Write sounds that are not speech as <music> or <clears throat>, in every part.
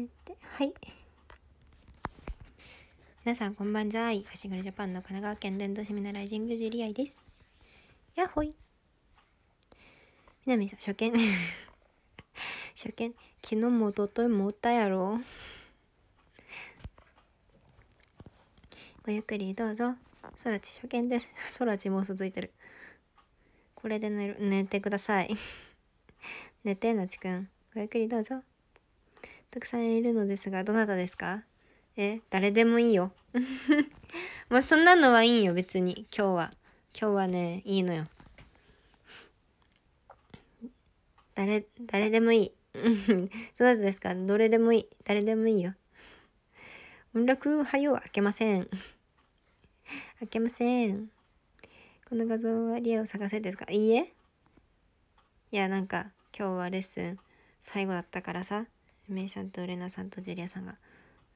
ててはい皆さんこんばんざい足軽ジャパンの神奈川県伝道市ジングジュリアイですやっほい南さん初見 <laughs> 初見昨日もおとといもおったやろごゆっくりどうぞそらち初見ですそらちもうそついてるこれで寝る寝てください <laughs> 寝てなちくんごゆっくりどうぞたくさんいるのですが、どなたですかえ、誰でもいいよ。<laughs> まあ、そんなのはいいよ、別に。今日は。今日はね、いいのよ。誰、誰でもいい。<laughs> どなたですかどれでもいい。誰でもいいよ。音楽、はよう、開けません。開けません。この画像はリアを探せですかいいえ。いや、なんか、今日はレッスン最後だったからさ。メイさんとレナさんとジュリアさんが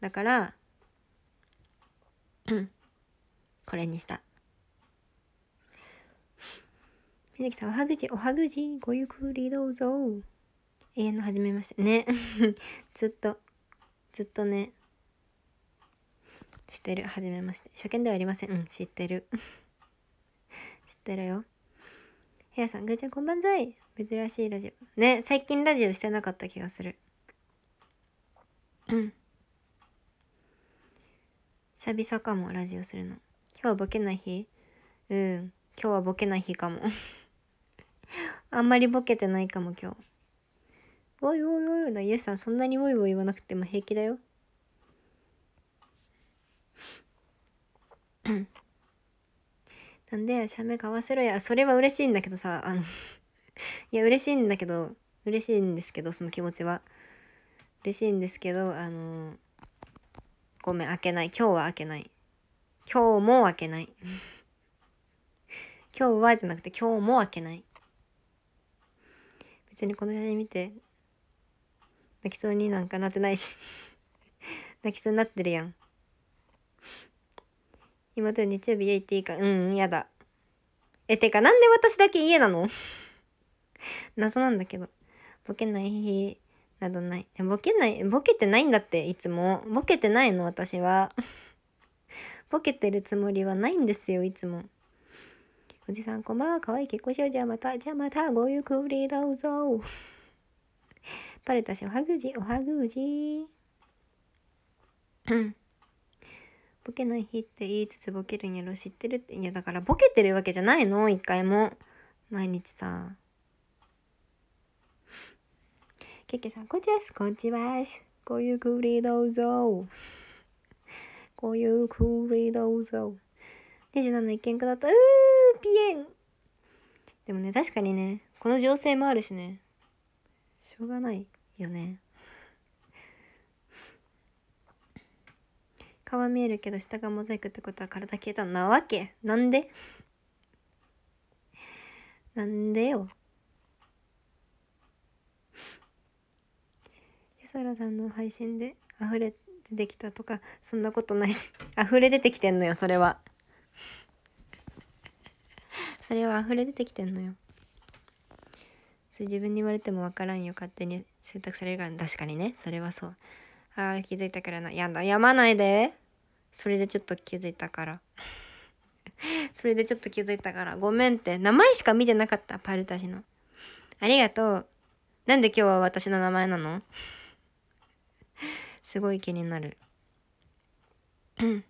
だから <clears throat> これにしたみずきさんおはぐじおはぐじごゆっくりどうぞ永遠の初 <laughs> めましてねずっとずっとね知ってる初めまして初見ではありませんうん知ってる <laughs> 知ってるよヘアさんぐーちゃんこんばんざい珍しいラジオね最近ラジオしてなかった気がするうん久々かもラジオするの今日はボケない日うん今日はボケない日かも <laughs> あんまりボケてないかも今日おいおいおいなゆうさんそんなにおいおい言わなくても平気だよなんで写シャメ買わせろやそれは嬉しいんだけどさあのいや嬉しいんだけど嬉しいんですけどその気持ちは嬉しいんですけど、あのー、ごめん、開けない。今日は開けない。今日も開けない。<laughs> 今日はじゃなくて今日も開けない。別にこの写真見て、泣きそうになんかなってないし <laughs> 泣きそうになってるやん。今と日曜日家行っていいか、うん、やだ。え、てか、なんで私だけ家なの <laughs> 謎なんだけど。ボケない日などない。ボケない、ボケてないんだって、いつも。ボケてないの、私は。<laughs> ボケてるつもりはないんですよ、いつも。おじさん、こんばんは。かわいい結婚しよう。じゃあまた、じゃあまた、ごゆっくりどうぞ。パレタし、おはぐじ、おはぐじ。うん。ボケない日って言いつつボケるんやろ知ってるって。いや、だからボケてるわけじゃないの一回も。毎日さ。けけさん、こんちはこんちはす。ごゆっくりどうぞ。ごゆっくりどうぞ。27の一見下った。うー、ぴえん。でもね、確かにね、この情勢もあるしね、しょうがないよね。顔は見えるけど下がモザイクってことは体消えたなわけなんでなんでよサラさんの配信で溢れ出てきたとかそんなことないし <laughs> 溢れ出てきてんのよそれは <laughs> それは溢れ出てきてんのよそれ自分に言われても分からんよ勝手に選択されるから確かにねそれはそうああ気づいたからなやだやまないでそれでちょっと気づいたから <laughs> それでちょっと気づいたからごめんって名前しか見てなかったパルタ氏のありがとうなんで今日は私の名前なの <laughs> すごい気になる。うん。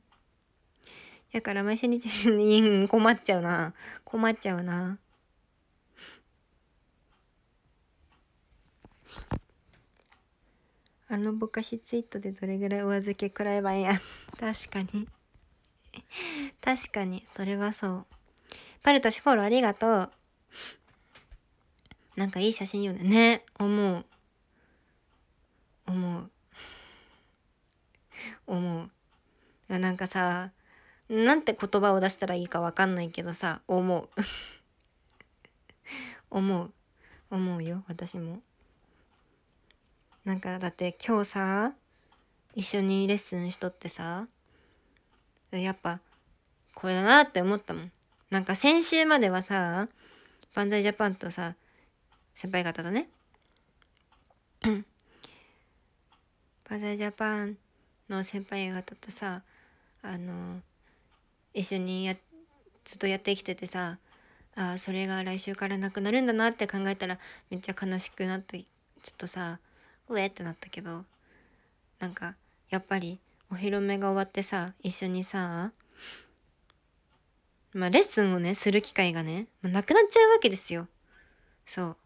だから毎週日曜に困っちゃうな。困っちゃうな。あのぼかしツイートでどれぐらい上付け食らえばいいや。確かに確かに、それはそう。パルトシフォローありがとう。なんかいい写真よね。ね、思う。思う。思うなんかさなんて言葉を出したらいいか分かんないけどさ思う <laughs> 思う思うよ私もなんかだって今日さ一緒にレッスンしとってさやっぱこれだなって思ったもんなんか先週まではさバンザイジャパンとさ先輩方とねバンザイジャパンの先輩方とさあの一緒にやずっとやってきててさあそれが来週からなくなるんだなって考えたらめっちゃ悲しくなってちょっとさうえってなったけどなんかやっぱりお披露目が終わってさ一緒にさまあレッスンをねする機会がね、まあ、なくなっちゃうわけですよそう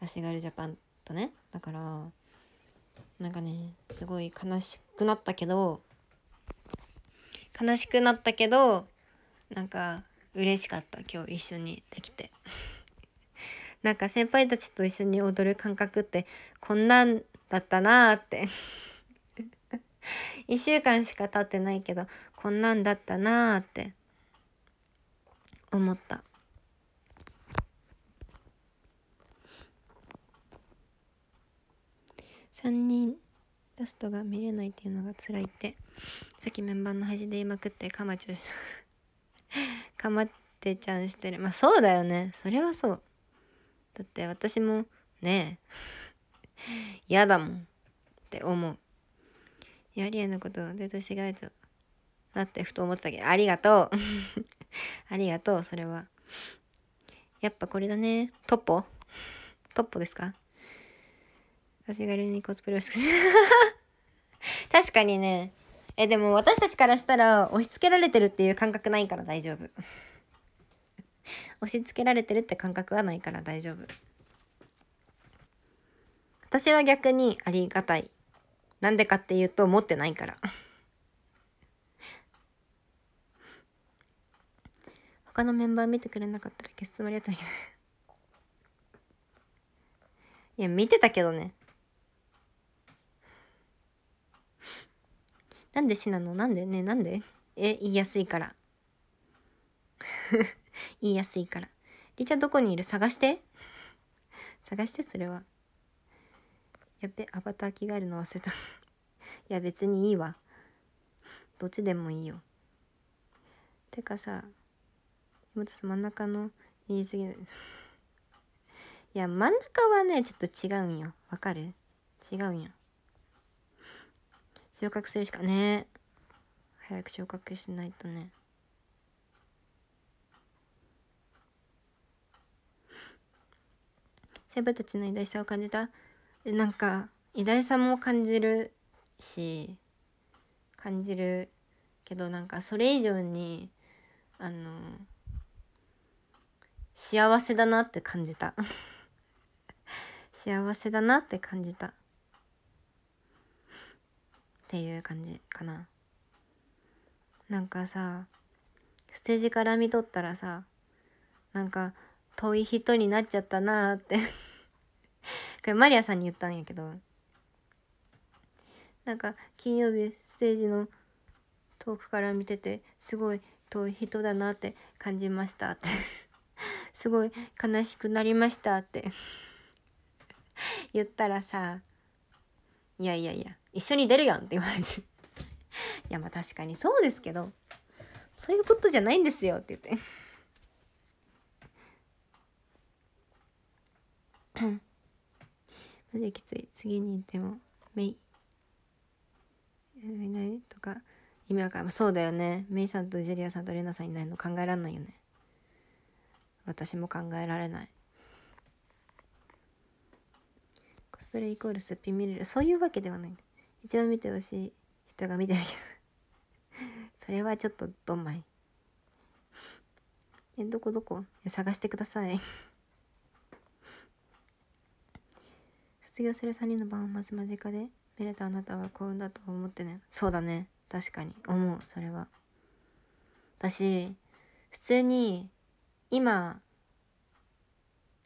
足軽ジャパンとねだからなんかねすごい悲しくなったけど悲しくなったけどなんか嬉しかった今日一緒にできて <laughs> なんか先輩たちと一緒に踊る感覚ってこんなんだったなーって1 <laughs> 週間しか経ってないけどこんなんだったなーって思った3人ラストが見れないっていうのが辛いってさっきメンバーの恥で言いまくってかまちゃうし <laughs> かまってちゃんしてるまあそうだよねそれはそうだって私もねえ <laughs> 嫌だもんって思うやりえのことデートしていかないとなってふと思ってたけどありがとう <laughs> ありがとうそれはやっぱこれだねトッポトッポですか私が流にコスプレをして <laughs> 確かにねえでも私たちからしたら押し付けられてるっていう感覚ないから大丈夫 <laughs> 押し付けられてるって感覚はないから大丈夫私は逆にありがたいなんでかっていうと持ってないから <laughs> 他のメンバー見てくれなかったら消すつもりやったんやけどいや見てたけどねなんで死なのなんでねなんでえ、言いやすいから。<laughs> 言いやすいから。りちゃどこにいる探して。探して、それは。やっべ、アバター着替えるの忘れた。<laughs> いや、別にいいわ。どっちでもいいよ。てかさ、妹っと真ん中の言い過ぎないです。<laughs> いや、真ん中はね、ちょっと違うんよ。わかる違うんよ。昇格するしかね早く昇格しないとね先輩たちの偉大さを感じたでなんか偉大さも感じるし感じるけどなんかそれ以上にあの幸せだなって感じた幸せだなって感じたっていう感じかななんかさステージから見とったらさなんか遠い人になっちゃったなーって <laughs> これマリアさんに言ったんやけどなんか金曜日ステージの遠くから見ててすごい遠い人だなって感じましたって <laughs> すごい悲しくなりましたって <laughs> 言ったらさいやいやいや、一緒に出るやんって言われて。<laughs> いや、まあ確かにそうですけど、そういうことじゃないんですよって言って。マ <coughs> ジきつい。次に行っても、メイ。いないとか、意味わかんない。そうだよね。メイさんとジュリアさんとレナさんいないの考えられないよね。私も考えられない。プレイコールすっぴん見れるそういうわけではない一番見てほしい人が見てないけどそれはちょっとどんまいえどこどこ探してください卒業する3人の晩をまず間近で見れたあなたは幸運だと思ってねそうだね確かに思うそれは私普通に今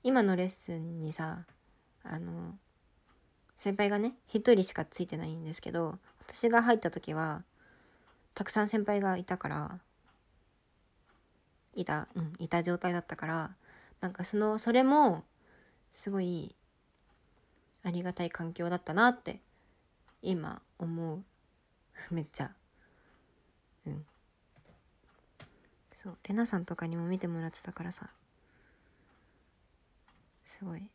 今のレッスンにさあの先輩がね1人しかついてないんですけど私が入った時はたくさん先輩がいたからいたうんいた状態だったからなんかそのそれもすごいありがたい環境だったなって今思う <laughs> めっちゃうんそうレナさんとかにも見てもらってたからさすごい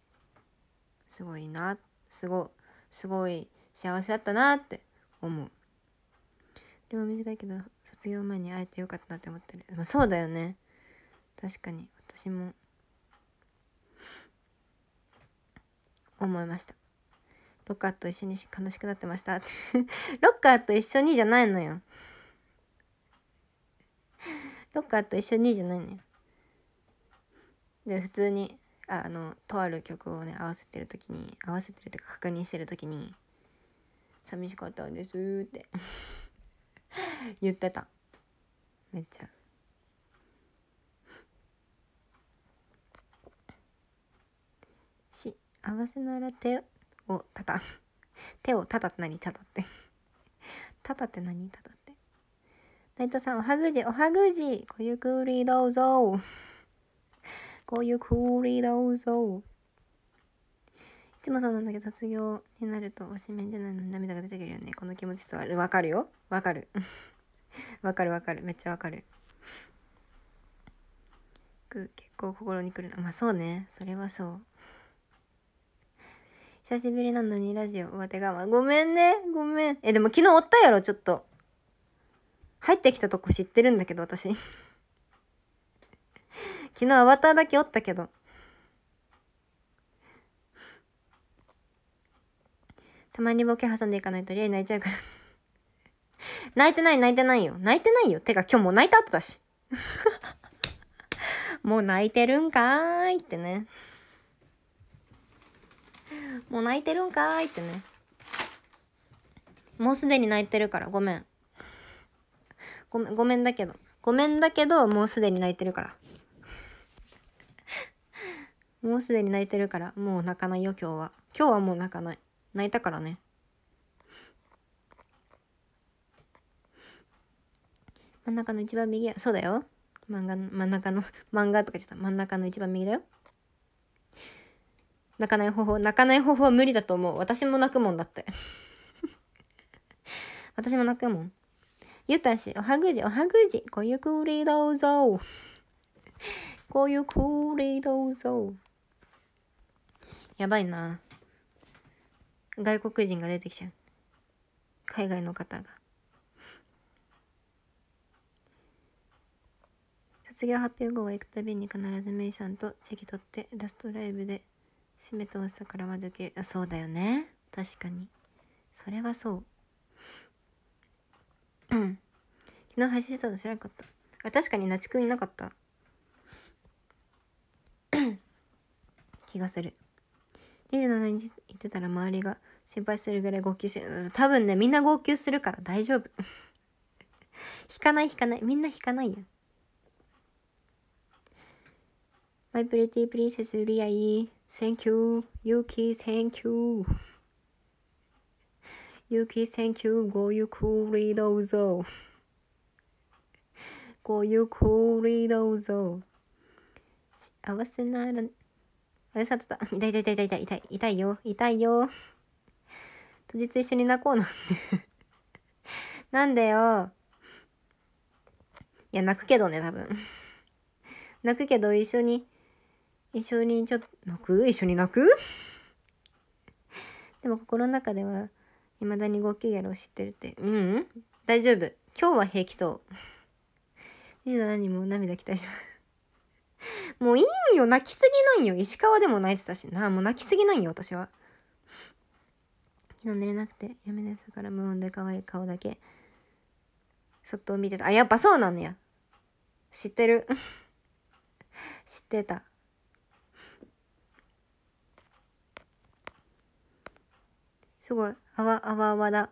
すごいなすごすごい幸せだったなって思うでも短いけど卒業前に会えてよかったなって思ってる、まあ、そうだよね確かに私も思いましたロッカーと一緒に悲しくなってました <laughs> ロッカーと一緒にじゃないのよロッカーと一緒にじゃないのよで普通にあのとある曲をね合わせてる時に合わせてるというか確認してる時に「寂しかったです」って <laughs> 言ってためっちゃ。し合わせなら手をたた手をたたって何たたってたたって何たたって内藤さんおはぐじおはぐじごゆっくりどうぞごゆっくりどうぞ。いつもそうなんだけど、卒業になるとおしめじゃないのに涙が出てくるよね。この気持ち伝わる。わかるよ。わかる。<laughs> わかるわかる。めっちゃわかる。結構心にくるな。まあそうね。それはそう。久しぶりなのにラジオ上手我慢。ごめんね。ごめん。え、でも昨日おったやろ、ちょっと。入ってきたとこ知ってるんだけど、私。昨日アバターだけおったけど。たまにボケ挟んでいかないとえず泣いちゃうから泣いてない泣いてないよ。泣いてないよ。てか今日もう泣いた後だし。<laughs> もう泣いてるんかーいってね。もう泣いてるんかーいってね。もうすでに泣いてるからごめん。ごめん、ごめんだけど。ごめんだけど、もうすでに泣いてるから。もうすでに泣いてるから、もう泣かないよ、今日は。今日はもう泣かない。泣いたからね。真ん中の一番右や、そうだよ。漫画、真ん中の、漫画とか言ってた。真ん中の一番右だよ。泣かない方法、泣かない方法は無理だと思う。私も泣くもんだって。<laughs> 私も泣くもん。ゆたし、おはぐじ、おはぐじ。ごゆくりどうぞ。ごゆくりどうぞ。やばいな。外国人が出てきちゃう。海外の方が。卒業発表後は行くたびに必ずメイさんとチェキ取ってラストライブで締めとおさからまで受ける。あ、そうだよね。確かに。それはそう。昨日配信したの知らなかった。あ、確かになちくんいなかった。<clears throat> 気がする。27日行ってたら周りが心配するぐらい号泣してる。多分ね、みんな号泣するから大丈夫。引かない引かない。みんな引かないや。My pretty princess リアイ。Thank you. Yuki, thank you. Yuki, thank you. Go you cool read also. Go you cool read also. 合わせならあれさ、痛い痛い痛い痛い痛い、痛いよ、痛いよ。当日一緒に泣こうなんて <laughs> なんだよ。いや、泣くけどね、多分泣くけど、一緒に、一緒にちょっと、泣く一緒に泣くでも心の中では、未だに号泣やろを知ってるって。うん、うん、大丈夫。今日は平気そう。27にも涙期待します <laughs> もういいよ、泣きすぎなんよ。石川でも泣いてたしな。もう泣きすぎなんよ、私は。昨日寝れなくて、やなですから無音で可愛い顔だけ。そっと見てた。あ、やっぱそうなのや。知ってる。<laughs> 知ってた。すごい。あわあわあわだ。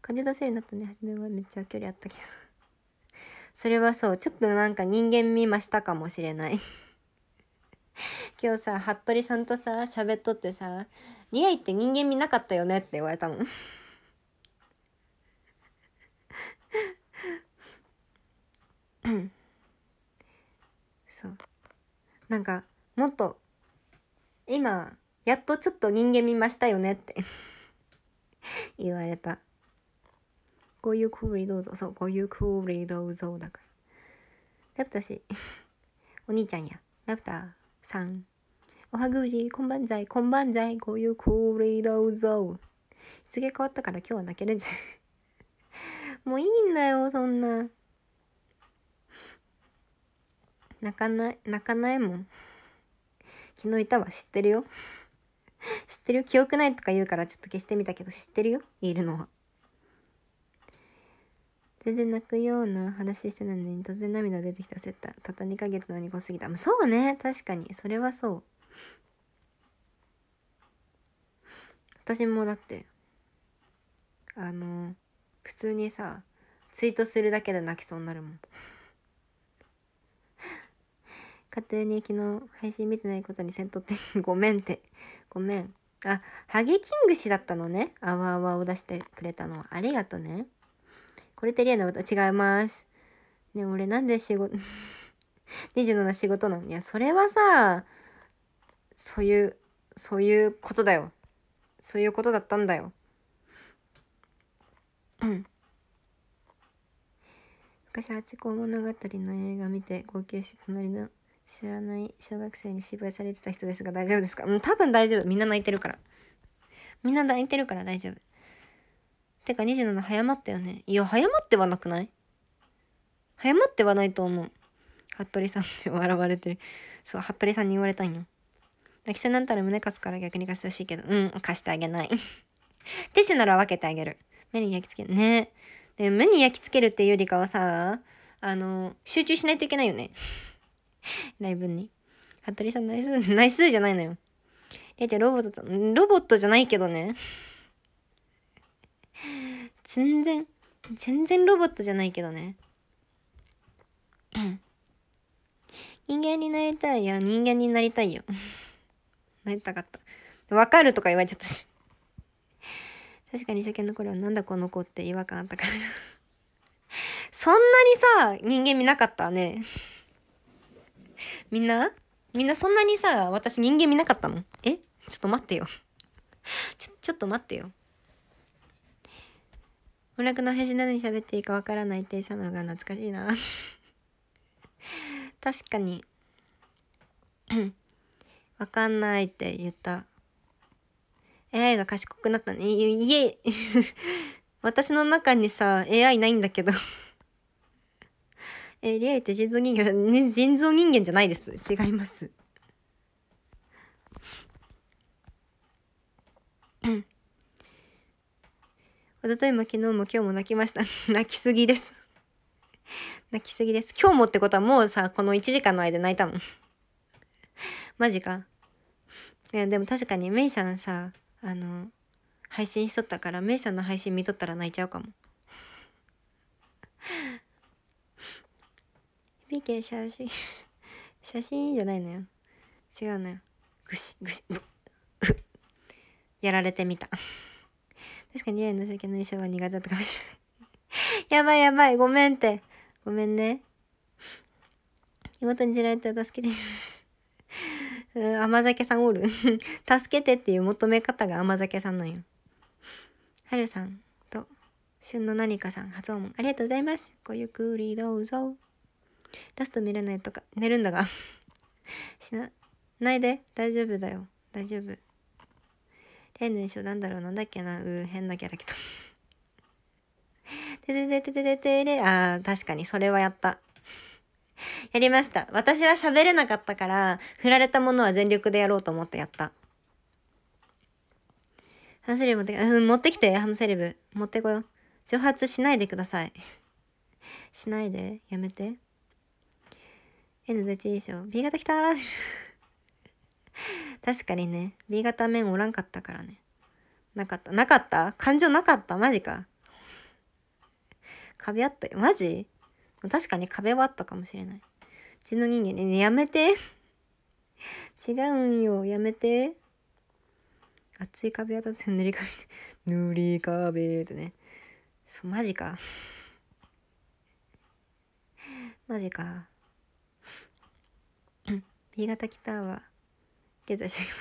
感じ出せるようになったね。初めはめっちゃ距離あったけど。それはそう、ちょっとなんか人間見ましたかもしれない <laughs> 今日さ、服部さんとさ、喋っとってさ、リ合イって人間見なかったよねって言われたもん <laughs> そう。なんか、もっと、今、やっとちょっと人間見ましたよねって <laughs> 言われた。ごゆっくりどうぞ。そう、ごゆっくりどうぞ。だから。ラプタ氏、<laughs> お兄ちゃんや。ラプタさん。おはぐじ、こんばんざい、こんばんざい、ごゆっくりどうぞ。日付変わったから今日は泣けるんじゃない <laughs> もういいんだよ、そんな。泣かない、泣かないもん。昨日いたわ、知ってるよ。知ってる記憶ないとか言うからちょっと消してみたけど知ってるよいるのは。全然泣くような話してないのに突然涙出てきたセッタたった2ヶ月のに濃すぎたそうね確かにそれはそう私もだってあの普通にさツイートするだけで泣きそうになるもん勝手に昨日配信見てないことにせんとってごめんってごめんあハゲキング氏だったのねあわあわを出してくれたのありがとねこれってリアルなこと違います。ね俺なんで仕事27 <laughs> 仕事なんいやそれはさそういうそういうことだよそういうことだったんだようん <clears throat> 昔ハチ公物語の映画見て号泣して隣の知らない小学生に芝居されてた人ですが大丈夫ですかうん多分大丈夫みんな泣いてるからみんな泣いてるから大丈夫てか27早まったよね。いや、早まってはなくない早まってはないと思う。服部さんって笑われてる。そう、服部さんに言われたんよ。泣きそうになったら胸貸すから逆に貸してほしいけど、うん、貸してあげない。<laughs> ティッシュなら分けてあげる。目に焼き付ける。ねで、目に焼き付けるっていうよりかはさ、あの、集中しないといけないよね。<laughs> ライブに。服部さんナイス、ナイスじゃないのよ。えじゃあロボット、ロボットじゃないけどね。全然、全然ロボットじゃないけどね。人間になりたいよ。人間になりたいよ。<laughs> なりたかった。わかるとか言われちゃったし。確かに初見の頃はなんだこの子って違和感あったからそんなにさ、人間見なかったね。みんなみんなそんなにさ、私人間見なかったのえちょっと待ってよ。ちょ、ちょっと待ってよ。オラのの話なのに喋っていいかわからないってさのが懐かしいな <laughs> 確かに <coughs> わかんないって言った。AI が賢くなったね。いえ、<laughs> 私の中にさ、AI ないんだけどえ、リ <laughs> アイって人造人間、ね、人造人間じゃないです。違います。うん。一昨日も昨日も今日も泣きました <laughs> 泣きすぎです泣きすぎです今日もってことはもうさこの1時間の間泣いたもん <laughs> マジかいやでも確かにメイさんさあの配信しとったからメイさんの配信見とったら泣いちゃうかもミケ写真 <laughs> 写真じゃないのよ違うのよぐしぐしやられてみた確かにレイの酒の衣装は苦手だったかもしれない <laughs> やばいやばい、ごめんって。ごめんね。妹にじられたら助けて。<laughs> 甘酒さんおる <laughs> 助けてっていう求め方が甘酒さんなんよ。はるさんと、旬の何かさん、初音ありがとうございます。ごゆっくりどうぞ。ラスト見れないとか、寝るんだがしなないで、大丈夫だよ。大丈夫。例の印象なんだろうなんだっけなうー変なキャラ来た <laughs> てててててててれあー確かにそれはやったやりました私は喋れなかったから振られたものは全力でやろうと思ってやったハンセレブ持ってうん、持ってきてハンセレブ持ってこよ蒸発しないでください <laughs> しないでやめて N で第一印象 B 型きた <laughs> 確かにね B 型面おらんかったからねなかったなかった感情なかったマジか壁あったよマジ確かに壁はあったかもしれないうちの人間ねねやめて違うんよやめて熱い壁当たって塗り壁って塗り壁ってねそうマジかマジか B 型来たわ現在進行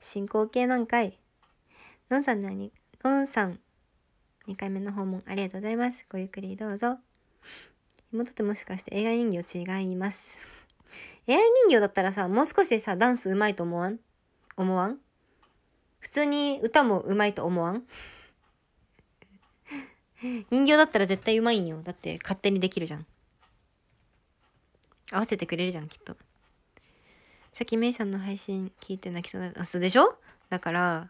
進行形なんかいのんさんのにのんさん2回目の訪問ありがとうございますごゆっくりどうぞ妹ってもしかして AI 人形違います AI 人形だったらさもう少しさダンスうまいと思わん思わん普通に歌もうまいと思わん人形だったら絶対うまいんよだって勝手にできるじゃん合わせてくれるじゃんきっとさっきめいさんの配信聞いて泣きそうだったそうでしょだから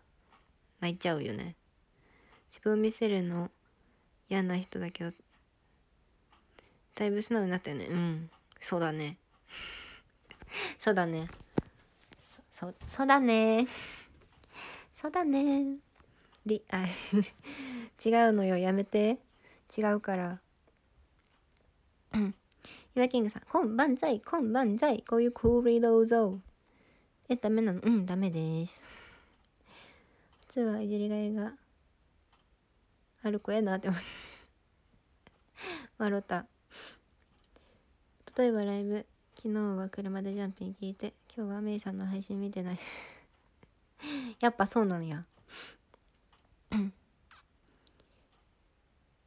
泣いちゃうよね自分を見せるの嫌な人だけどだいぶ素直になったよねうんそうだね <laughs> そうだねそそうだね <laughs> そうだねりあ <laughs> 違うのよやめて違うからうん岩キングさん、こんばんざい、こんばんざい、こういうクーリーゾー。え、ダメなのうん、ダメです。普通はいじりがいがある子やなってます。<laughs> 笑った。例えばライブ、昨日は車でジャンピン聞いて、今日はメイさんの配信見てない <laughs> やっぱそうなのや。<coughs>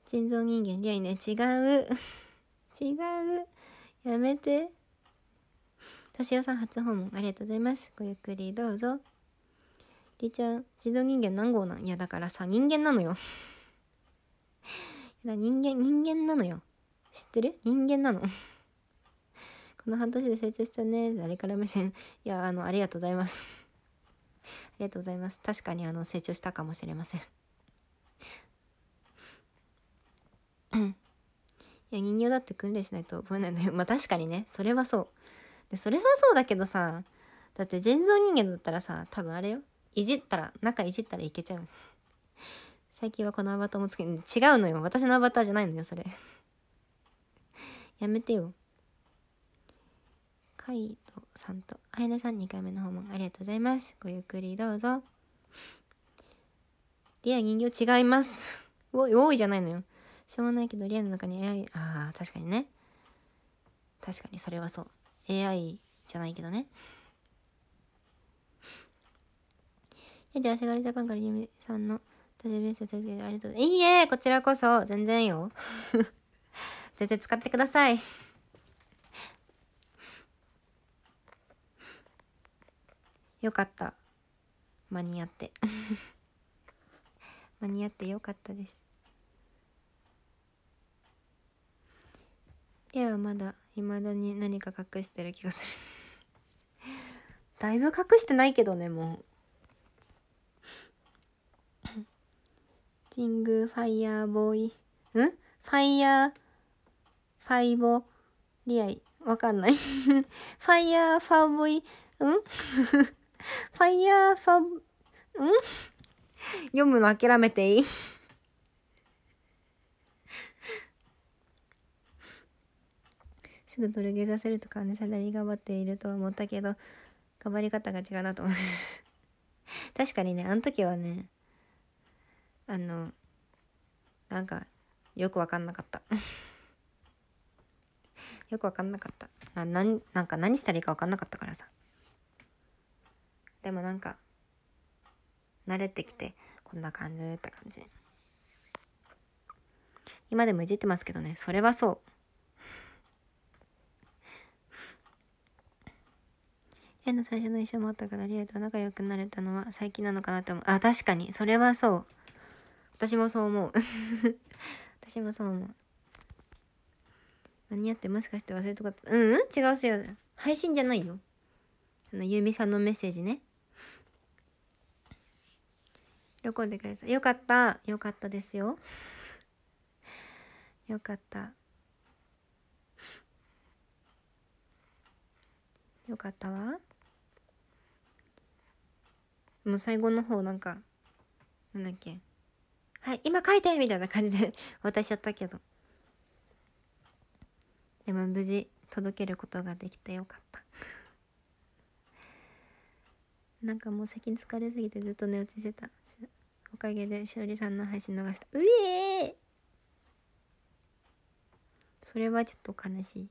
人造人間リアいね違う <laughs> 違うやめて。としおさん初訪問ありがとうございます。ごゆっくりどうぞ。りーちゃん、地蔵人間何号なんいやだからさ、人間なのよ。<laughs> い人間、人間なのよ。知ってる人間なの。<laughs> この半年で成長したね。誰から目線。いや、あの、ありがとうございます。ありがとうございます。確かにあの、成長したかもしれません。いや、人形だって訓練しないと覚えないのよ。<laughs> まあ確かにね、それはそう。で、それはそうだけどさ、だって人造人間だったらさ、多分あれよ。いじったら、中いじったらいけちゃう。最近はこのアバターもつけ、違うのよ。私のアバターじゃないのよ、それ。やめてよ。カイトさんと、あイなさん2回目の訪問ありがとうございます。ごゆっくりどうぞ。リア人形違います。<laughs> おい、多いじゃないのよ。しょうもないけどリアルの中に AI ああ確かにね確かにそれはそう AI じゃないけどねえじゃあセガルジャパンからゆみさんのダジャベースを届ありがとういいえこちらこそ全然よ <laughs> 全然使ってくださいよかった間に合って <laughs> 間に合ってよかったですいはまだ未だに何か隠してる気がするだいぶ隠してないけどねもう神宮ファイヤーボーイんファイヤーファイボリアイわかんないファイヤーファーボイんファイヤーファん読むの諦めていいス取り出せるとかね、さダリ頑張っていると思ったけど、頑張り方が違うなと思う <laughs> 確かにね、あの時はね、あの、なんか、よくわかんなかった <laughs> よくわかんなかった。な、ななんか何したらいいかわかんなかったからさ。でもなんか、慣れてきて、こんな感じだった感じ。今でもいじってますけどね、それはそう。絵の最初の印象もあったからリアと仲良くなれたのは最近なのかなって思うあ確かにそれはそう私もそう思う <laughs> 私もそう思う間に合ってもしかして忘れたことうん、うん、違う違う配信じゃないよあのゆみさんのメッセージね喜んでくれたよかったよかったですよよかったよかったわもう最後の方なんかなんだっけはい今書いてみたいな感じで <laughs> 渡しちゃったけどでも無事届けることができてよかった <laughs> なんかもう最近疲れすぎてずっと寝落ちしてたおかげでしおりさんの配信逃したうえそれはちょっと悲しい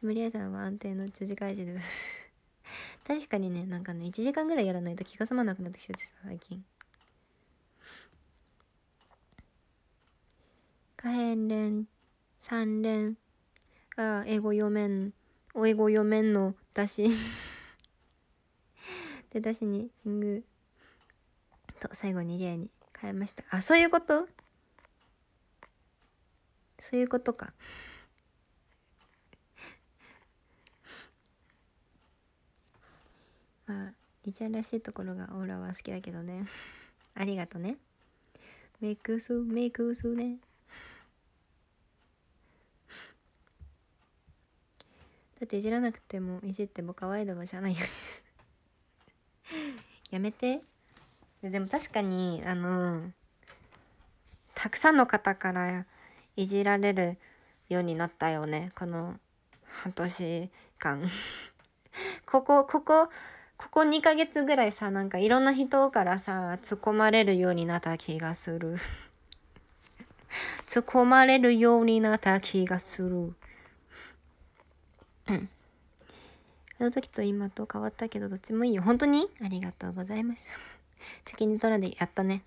でもりあさんは安定の長時開始です確かにね、なんかね、1時間ぐらいやらないと気が済まなくなってきちゃってさ、最近。可変連、三連、あ、英語読めん、お英語読めんのだし。<laughs> 出だしに、キング、と最後にリアに変えました。あ、そういうことそういうことか。まありちゃんらしいところがオーラは好きだけどね <laughs> ありがとねメイクスメイクスね <laughs> だっていじらなくてもいじっても可愛いのもじゃないや <laughs> やめてででも確かにあのたくさんの方からいじられるようになったよねこの半年間ここここここ2ヶ月ぐらいさ、なんかいろんな人からさ、突っ込まれるようになった気がする。<laughs> 突っ込まれるようになった気がする。うん。あの時と今と変わったけどどっちもいいよ。本当にありがとうございます。責任取らでやったね。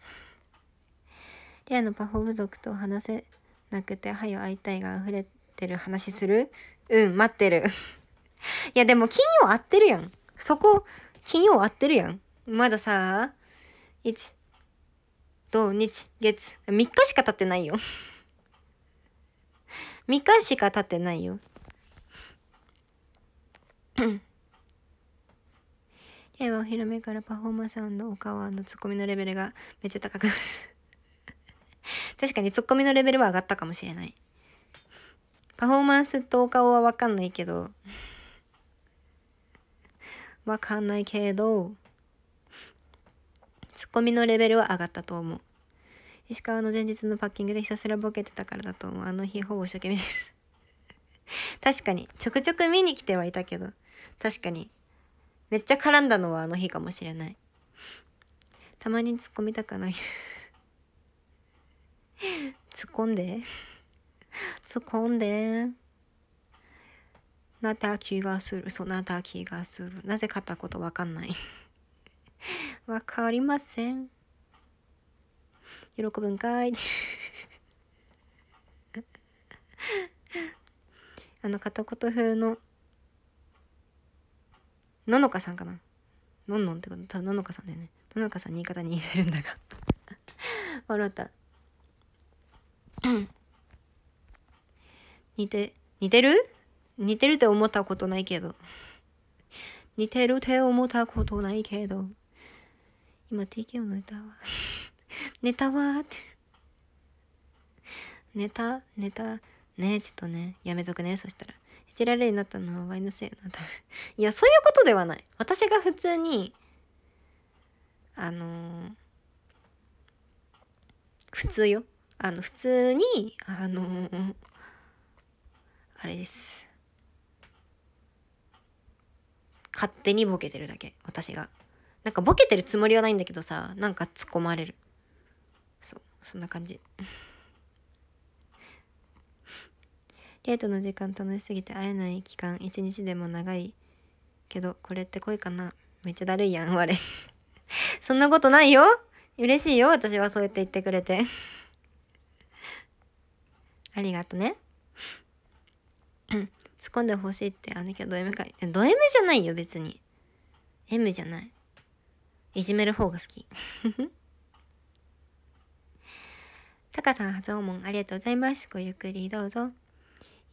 レアのパフォーム族と話せなくて、はよ会いたいが溢れてる話するうん、待ってる。<laughs> いやでも金曜会ってるやん。そこ、金曜合ってるやん。まださ、1、土日、月、3日しか経ってないよ。3 <laughs> 日しか経ってないよ。<coughs> ではお披露目からパフォーマンスのお顔のツッコミのレベルがめっちゃ高く <laughs> 確かにツッコミのレベルは上がったかもしれない。パフォーマンスとお顔はわかんないけどわかんないけど、ツッコミのレベルは上がったと思う。石川の前日のパッキングでひたすらボケてたからだと思う。あの日ほぼ一生懸命です確かに、ちょくちょく見に来てはいたけど、確かに、めっちゃ絡んだのはあの日かもしれない。たまに突っ込みたくない突っ込んで突っ込んでなった気がする。そう、なった気がする。なぜったことわかんない。<laughs> わかりません。喜ぶんかい。<laughs> あの、片言風の、ののかさんかな。のんのんってこと、多分ののかさんだよね。ののかさん、新潟にいるんだが。<laughs> 笑った。<coughs> 似て、似てる似てるって思ったことないけど。似てるって思ったことないけど。今 TK のネタはネタはって。ネタネタねちょっとね、やめとくね。そしたら。ヘチラレになったのはワイのせいな <laughs> いや、そういうことではない。私が普通に、あのー、普通よ。あの、普通に、あのー、あれです。勝手にボケてるだけ私がなんかボケてるつもりはないんだけどさなんか突っ込まれるそうそんな感じデー <laughs> トの時間楽しすぎて会えない期間一日でも長いけどこれって恋かなめっちゃだるいやん我 <laughs> そんなことないよ嬉しいよ私はそうやって言ってくれて <laughs> ありがとねうん突っ込んでほしいってあのはド M かい。ド M じゃないよ、別に。M じゃない。いじめる方が好き。<laughs> タカさん初訪問ありがとうございます。ごゆっくりどうぞ。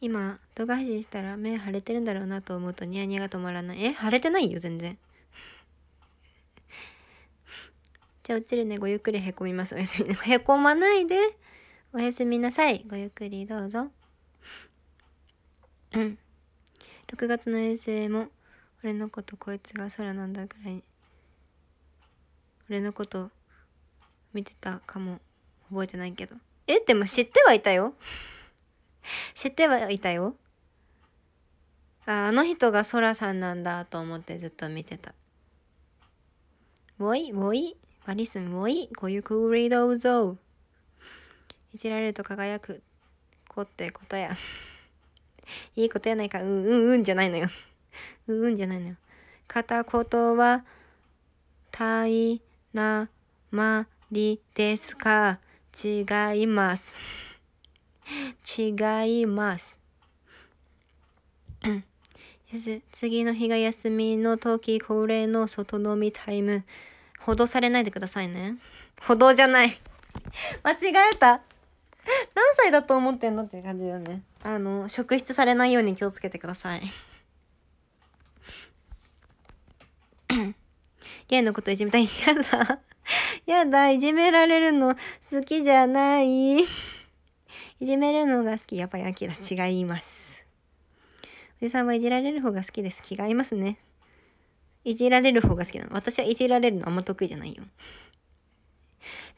今、動画配信したら目腫れてるんだろうなと思うとニヤニヤが止まらない。え腫れてないよ、全然。<laughs> じゃあ落ちるね。ごゆっくりへこみます。おやすみ。<laughs> へこまないで。おやすみなさい。ごゆっくりどうぞ。うん。6月の衛星も俺のことこいつが空なんだくらい俺のこと見てたかも覚えてないけどえでも知ってはいたよ <laughs> 知ってはいたよああの人が空さんなんだと思ってずっと見てたイウォイマリスンおいごゆっくりどうぞいじられると輝く子ってことやいいことやないか、うんうんうんじゃないのよ。<laughs> うんうんじゃないのよ。片言は、たいなまりですか違います。<laughs> 違います。次の日が休みの時恒例の外飲みタイム。補導されないでくださいね。補導じゃない <laughs> 間違えた。何歳だと思ってんのって感じだよねあの職質されないように気をつけてくださいゲイ <laughs> のこといじめたいやだやだいじめられるの好きじゃないいじめるのが好きやっぱりアキラ違いますおじさんはいじられる方が好きです気が合いますねいじられる方が好きなの私はいじられるのあんま得意じゃないよ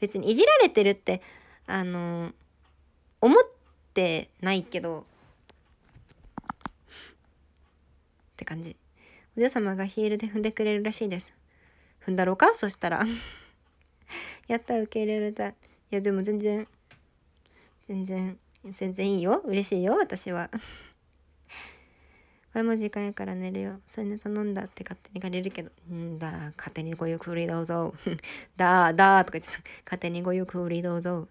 別にいじられてるってあのー思ってないけどって感じお嬢様がヒールで踏んでくれるらしいです踏んだろうかそしたら <laughs> やった受け入れられたいやでも全然全然全然いいよ嬉しいよ私は <laughs> これも時間やから寝るよそれで頼んだって勝手に借りるけどんだ勝手にごゆっくりどうぞ <laughs> だーだーとか言ってた勝手にごゆっくりどうぞ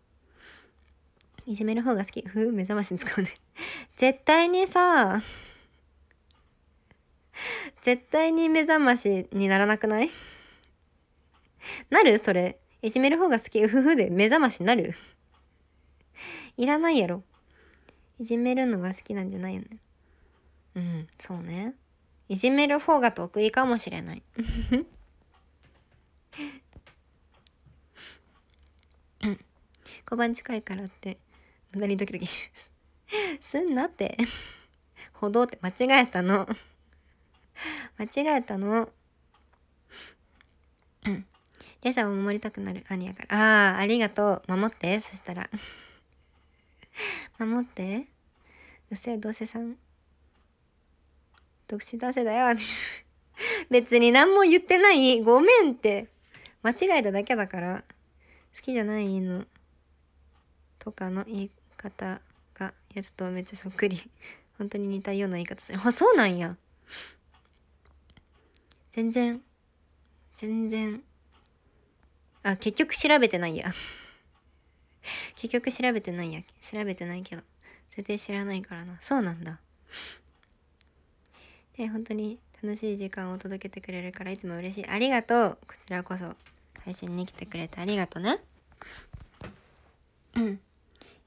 いじめる方が好き。ふう、目覚ましに使うね。<laughs> 絶対にさ、絶対に目覚ましにならなくないなるそれ。いじめる方が好き。うふふで目覚ましになるいらないやろ。いじめるのが好きなんじゃないよね。うん、そうね。いじめる方が得意かもしれない。<laughs> うん。小判近いからってそにドキドキすんなって歩道って間違えたの間違えたのレサを守りたくなる兄やからああありがとう守ってそしたら守ってうせどうせさん独身男性だよ <laughs> 別に何も言ってないごめんって間違えただけだから好きじゃないのとかの言い方がやつとめっちゃそっくり <laughs> 本当に似たような言い方するあそうなんや全然全然あ結局調べてないや <laughs> 結局調べてないや調べてないけど絶対知らないからなそうなんだで本当に楽しい時間を届けてくれるからいつも嬉しいありがとうこちらこそ配信に来てくれてありがとねうん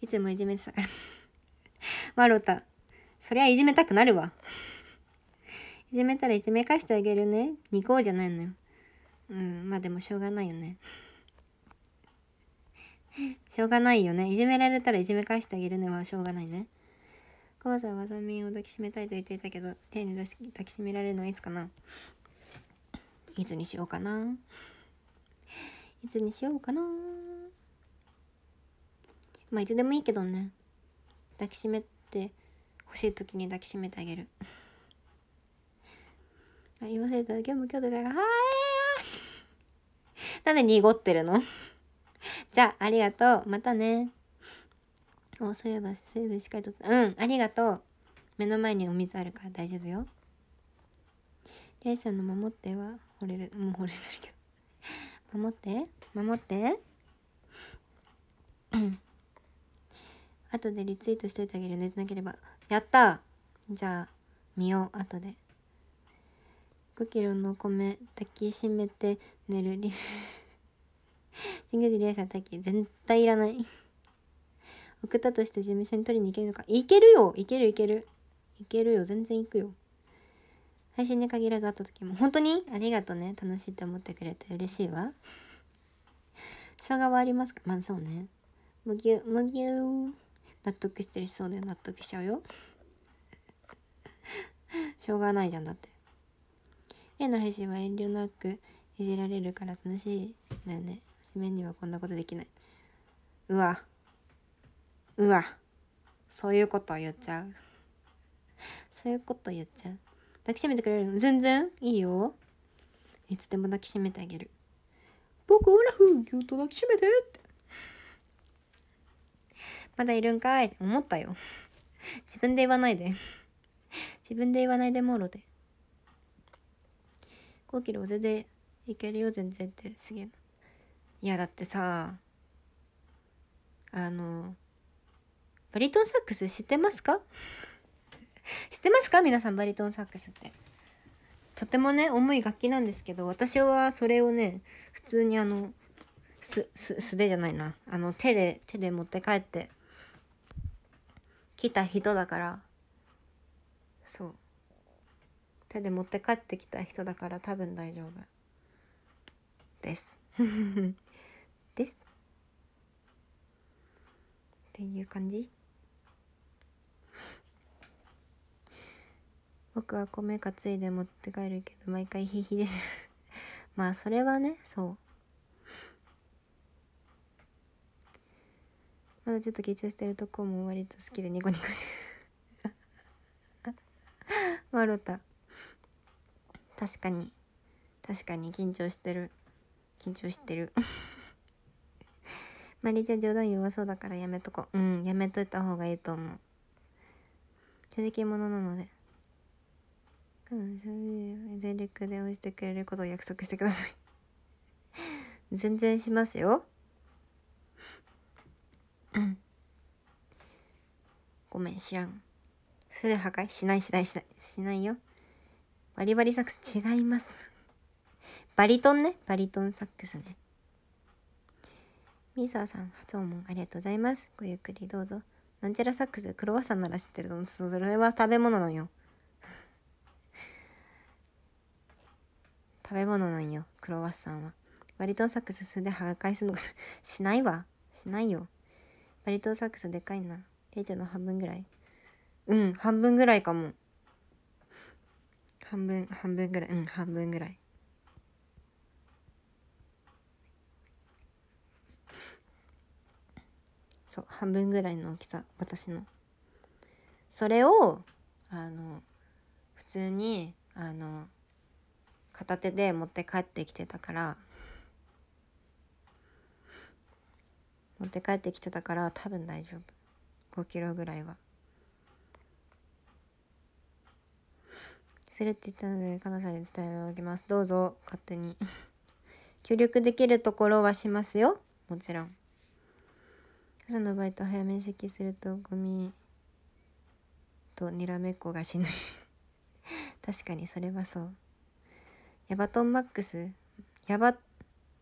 いつもいじめてたから笑うた。そりゃいじめたくなるわいじめたらいじめかしてあげるね。こうじゃないのよ。うん、まあでもしょうがないよね。しょうがないよね。いじめられたらいじめかしてあげるのはしょうがないね。コマさんはザミンを抱きしめたいと言っていたけど、手に抱きしめられるのはいつかないつにしようかな。いつにしようかな。まあいつでもいいけどね抱きしめて欲しい時に抱きしめてあげる言わせただ日も今日でだからはーいなんで濁ってるのじゃあありがとうまたねおそういえば水分しっかりとうんありがとう目の前にお水あるから大丈夫よりゃいさんの守っては惚れるもう惚れてるけど守って守ってうん後でリツイートしといてあげる寝てなければやったじゃあ見よう後で5キロの米抱きしめて寝るリ神宮寺リアさん炊き絶対いらない送ったとして事務所に取りに行けるのか行けるよ行ける行ける行けるよ全然行くよ配信に限らず会った時も本当にありがとね楽しいって思ってくれて嬉しいわ生姜はありますかまあそうね麦麦納得してるしそうだよ納得しちゃうよ <laughs> しょうがないじゃんだって絵の配信は遠慮なくいじられるから楽しいだよね地面にはこんなことできないうわうわそういうこと言っちゃうそういうこと言っちゃう抱きしめてくれるの全然いいよいつでも抱きしめてあげる僕オラフ今と抱きしめてってまだいるんかいって思ったよ自分で言わないで自分で言わないでもろで5キロ全然いけるよ全然ってすげえないやだってさあのバリトンサックス知ってますか知ってますか皆さんバリトンサックスってとてもね重い楽器なんですけど私はそれをね普通にあのす素手じゃないなあの手で手で持って帰って来た人だからそう手で持って帰ってきた人だから多分大丈夫です <laughs> ですっていう感じ僕は米担いで持って帰るけど毎回ヒヒです <laughs> まあそれはねそうまだちょっと緊張してるとこも割と好きでニコニコし笑った確かに確かに緊張してる緊張してるマリ <laughs> ちゃん冗談弱そうだからやめとこううんやめといた方がいいと思う正直者なので全力で応してくれることを約束してください <laughs> 全然しますようんごめん知らんすぐ破壊しないしないしないしないよバリバリサックス違いますバリトンねバリトンサックスねミサーさん初訪問ありがとうございますごゆっくりどうぞなんちゃらサックスクロワッサンなら知ってるのそれは食べ物なんよ食べ物なんよクロワッサンはバリトンサックス素で破壊するの <laughs> しないわしないよバリトサックスでかいなケイちゃんの半分ぐらいうん半分ぐらいかも半分半分ぐらいうん半分ぐらいそう半分ぐらいの大きさ私のそれをあの普通にあの片手で持って帰ってきてたから持って帰ってきてたから多分大丈夫5キロぐらいはするって言ったのでかなさんに伝えておきますどうぞ勝手に <laughs> 協力できるところはしますよもちろん朝のバイト早めに出勤するとゴミとにらめっこがしない <laughs> 確かにそれはそうヤバトンマックスヤバ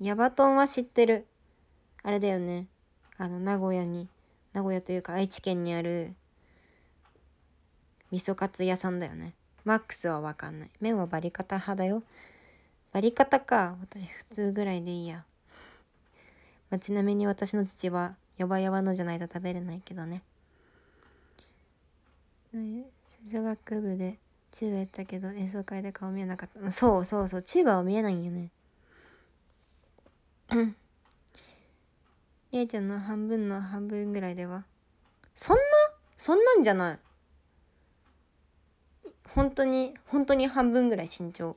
ヤバトンは知ってるあれだよねあの名古屋に名古屋というか愛知県にある味噌カツ屋さんだよねマックスは分かんない麺はバリカタ派だよバリカタか私普通ぐらいでいいや、まあ、ちなみに私の父はやばやばのじゃないと食べれないけどね女学部でチーバやったけど演奏会で顔見えなかったそうそうそうチーバは見えないんよねりえちゃんの半分の半分ぐらいではそんなそんなんじゃない本当に本当に半分ぐらい身長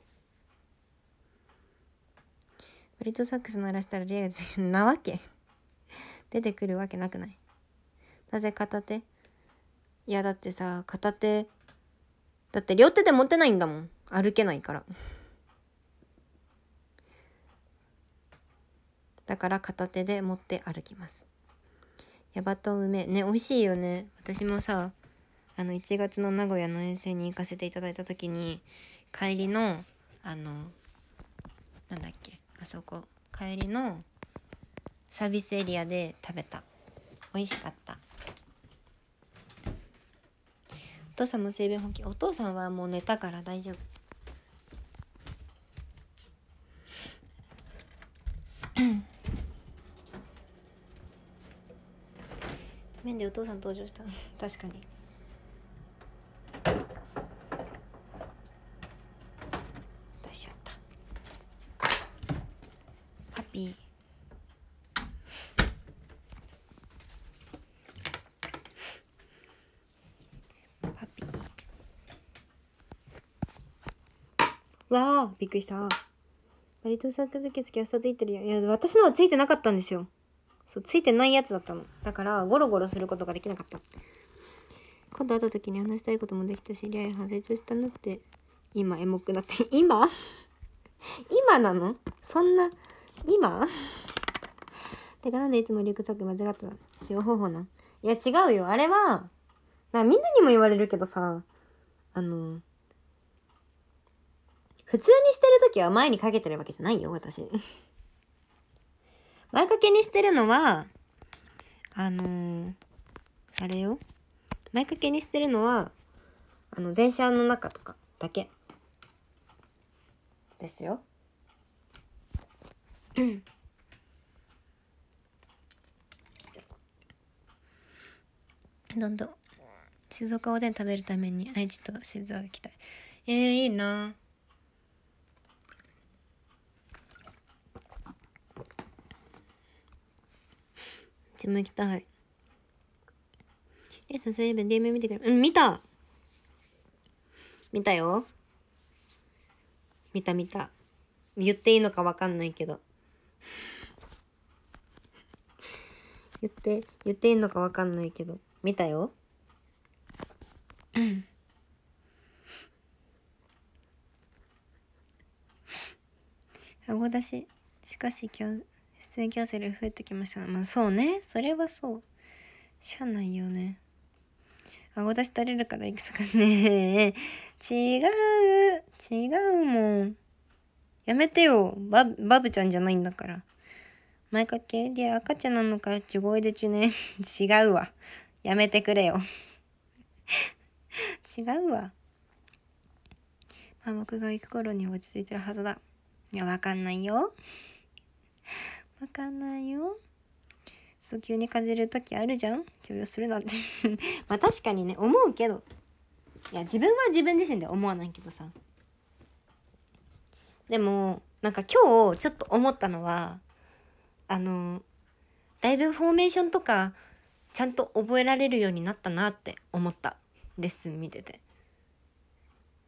ブリトサックス鳴らしたらリアがなわけ出てくるわけなくないなぜ片手いやだってさ片手だって両手で持てないんだもん歩けないからだから片手で持って歩きますヤバト梅ね美味しいよね私もさあの1月の名古屋の遠征に行かせていただいた時に帰りのあのなんだっけあそこ帰りのサービスエリアで食べた美味しかったお父さんも性分本気お父さんはもう寝たから大丈夫うん面でお父さん登場した <laughs> 確かに出しちゃったハッピーハッピーわあびっくりしたバリトさんくずきつきあさついてるよいや私のはついてなかったんですよそうついてないやつだったのだからゴロゴロすることができなかった今度会った時に話したいこともできたしり合い成長したなって今エモくなって今 <laughs> 今なのそんな今てかなんでいつもリュックサック間違った使用方法なんいや違うよあれはなみんなにも言われるけどさあの普通にしてる時は前にかけてるわけじゃないよ私前掛けにしてるのは、あのー、あれよ。前掛けにしてるのは、あの、電車の中とかだけ。ですよ。どんどん静岡おでん食べるために愛知と静岡行きたいえー、いいなちも行きたい。え、さ、すがにば DM 見てくれ。うん、見た見たよ。見た見た。言っていいのかわかんないけど。言って、言っていいのかわかんないけど。見たよ。うん。顎出し。しかし、キャン、出演キャンセル増えてきました。まあそうね。それはそう。しゃあないよね。顎出し垂れるから戦くさかね。<laughs> 違う。違うもん。やめてよ。ババブちゃんじゃないんだから。前掛けで赤ちゃんなのか、地声でちね。<laughs> 違うわ。やめてくれよ。<laughs> 違うわ。まあ僕が行く頃に落ち着いてるはずだ。いや、わかんないよ。わかんないよ。そう、急に風邪る時あるじゃん許容するなんて <laughs> まあ確かにね、思うけど。いや、自分は自分自身で思わないけどさ。でも、なんか今日ちょっと思ったのは、あの、だいぶフォーメーションとか、ちゃんと覚えられるようになったなって思った。レッスン見てて。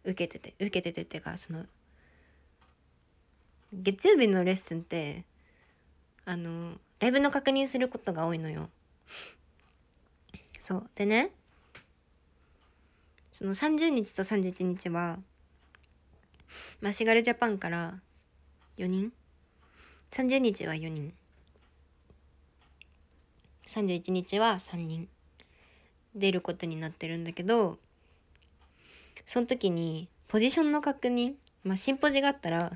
受けてて、受けててってか、その、月曜日のレッスンってあの、ライブの確認することが多いのよ。そう。でね、その30日と31日は、マシガルジャパンから4人 ?30 日は4人。31日は3人。出ることになってるんだけど、その時にポジションの確認、まあ、シンポジがあったら、ま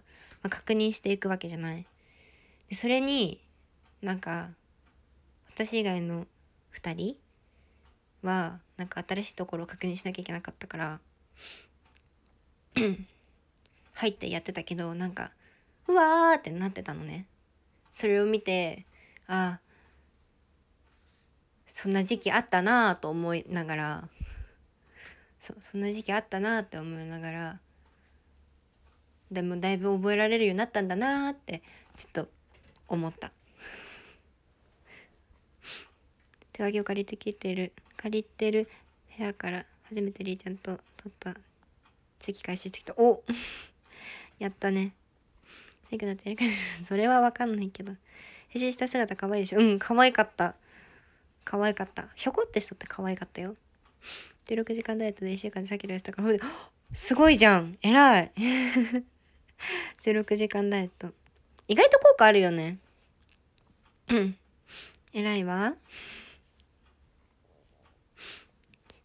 あ、確認していくわけじゃない。でそれになんか私以外の2人はなんか新しいところを確認しなきゃいけなかったから <clears throat> 入ってやってたけどなんかうわーってなってたのねそれを見てあそんな時期あったなあと思いながらそそんな時期あったなあって思いながらでもだいぶ覚えられるようになったんだなあってちょっと思った手上げを借りてきてる借りてる部屋から初めてりーちゃんと撮った席開始してきたお <laughs> やったねセクだってやるから <laughs> それはわかんないけど変身した姿可愛いでしょうん可愛かった可愛かったひょこってしとって可愛かったよ16時間ダイエットで1週間でっきのやつだからすごいじゃん偉い16 <laughs> 時間ダイエット意外と効果あるよね。うん。偉いわ。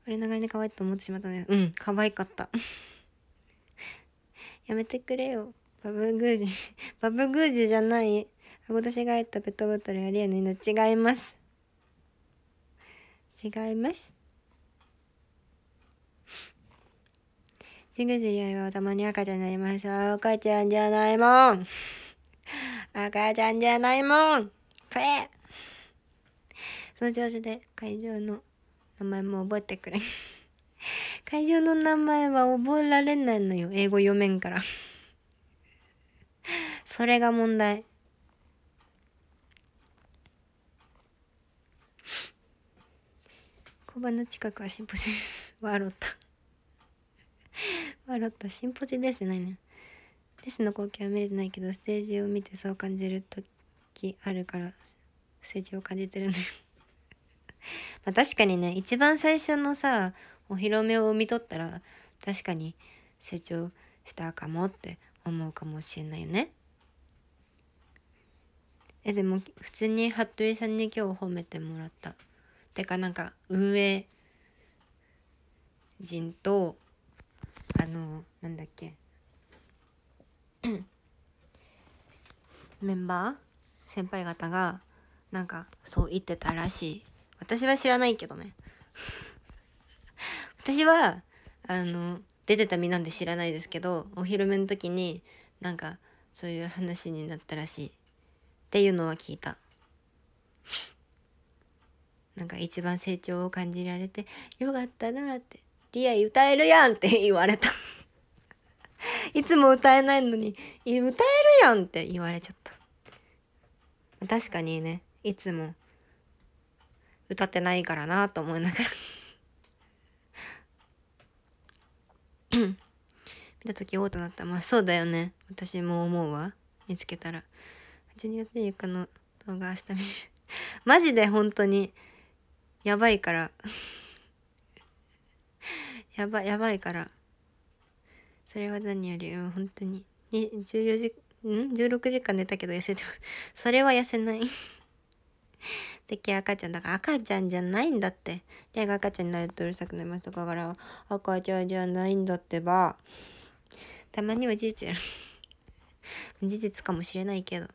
俺長いね可愛いと思ってしまったね。うん、可愛かった。やめてくれよ。バブグージ、バブグージじゃない。あごとしがえったペットボトルやリアの犬。違います。違います。ジグジリアはたまに赤ちゃんになります。あ、赤ちゃんじゃないもん。赤ちゃんじゃないもんプレその調子で会場の名前も覚えてくれ <laughs> 会場の名前は覚えられないのよ英語読めんから <laughs> それが問題小番の近くはシンポジです笑った笑ったシンポジですないねレスの光景は見れてないけどステージを見てそう感じる時あるから成長を感じてるんだ <laughs> まあ確かにね一番最初のさお披露目を見とったら確かに成長したかもって思うかもしれないよね。えでも普通に服部さんに今日褒めてもらった。てかなんか運営人とあのなんだっけ <clears throat> メンバー先輩方がなんかそう言ってたらしい私は知らないけどね <laughs> 私はあの出てた身なんで知らないですけどお披露目の時になんかそういう話になったらしいっていうのは聞いた <laughs> なんか一番成長を感じられてよかったなってリア歌えるやんって言われた <laughs> <laughs> いつも歌えないのに、歌えるやんって言われちゃった。確かにね、いつも歌ってないからなと思いながら <coughs> 見た時おうとなった。まあそうだよね。私も思うわ。見つけたら。12月4日の動画明日見る。<laughs> マジで本当に、やばいから <laughs> やば、やばいから。それは何より、うん、本当に。14時、ん ?16 時間寝たけど痩せてます。<laughs> それは痩せない <laughs> でき赤ちゃんだから赤ちゃんじゃないんだって。レが赤ちゃんになるとうるさくなりますだから赤ちゃんじゃないんだってば。たまには事実やる事実かもしれないけど。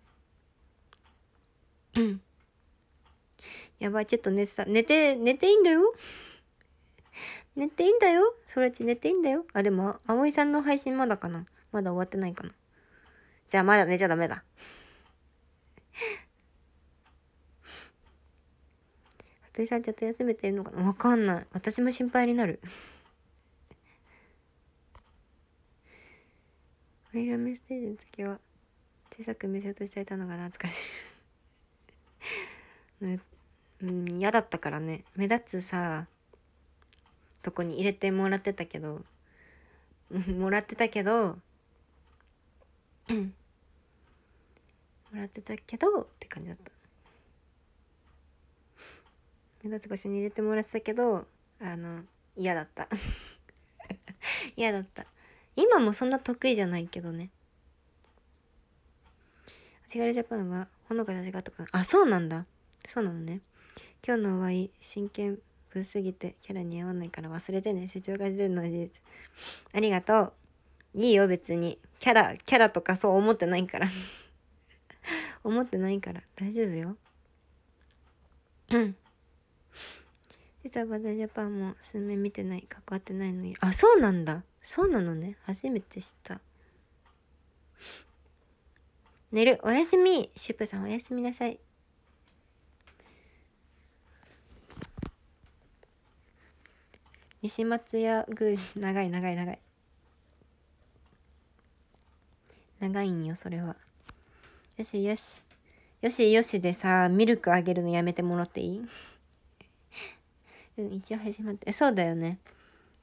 うん。やばい、ちょっと寝てた。寝て、寝ていいんだよ。寝ていいんだよ。そらち寝ていいんだよ。あ、でも、葵さんの配信まだかなまだ終わってないかなじゃあまだ寝ちゃダメだ。服部さんちゃんと休めてるのかなわかんない。私も心配になる。アイラメステージの時は小さく見せようとしていたのが懐かしい <laughs> うん嫌だったからね目立つさとこに入れてもらってたけど <laughs> もらってたけどもらってたけどって感じだった目立つ場所に入れてもらってたけどあの嫌だった <laughs> 嫌だった今もそんな得意じゃないけどね足軽ジャパンはほのかたちがとかあそうなんだそうなのね今日の終わり真剣ブすぎてキャラに合わないから忘れてね成長が出るの事実ありがとういいよ別にキャラキャラとかそう思ってないから <laughs> 思ってないから大丈夫ようん実はバタージャパンも数名見てない関わってないのにあそうなんだそうなのね初めて知った寝るおやすみシュプさんおやすみなさい西松屋宮司 <laughs> 長い長い長い長いんよそれはよしよしよしよしでさミルクあげるのやめてもらっていい <laughs> うん一応始まってそうだよね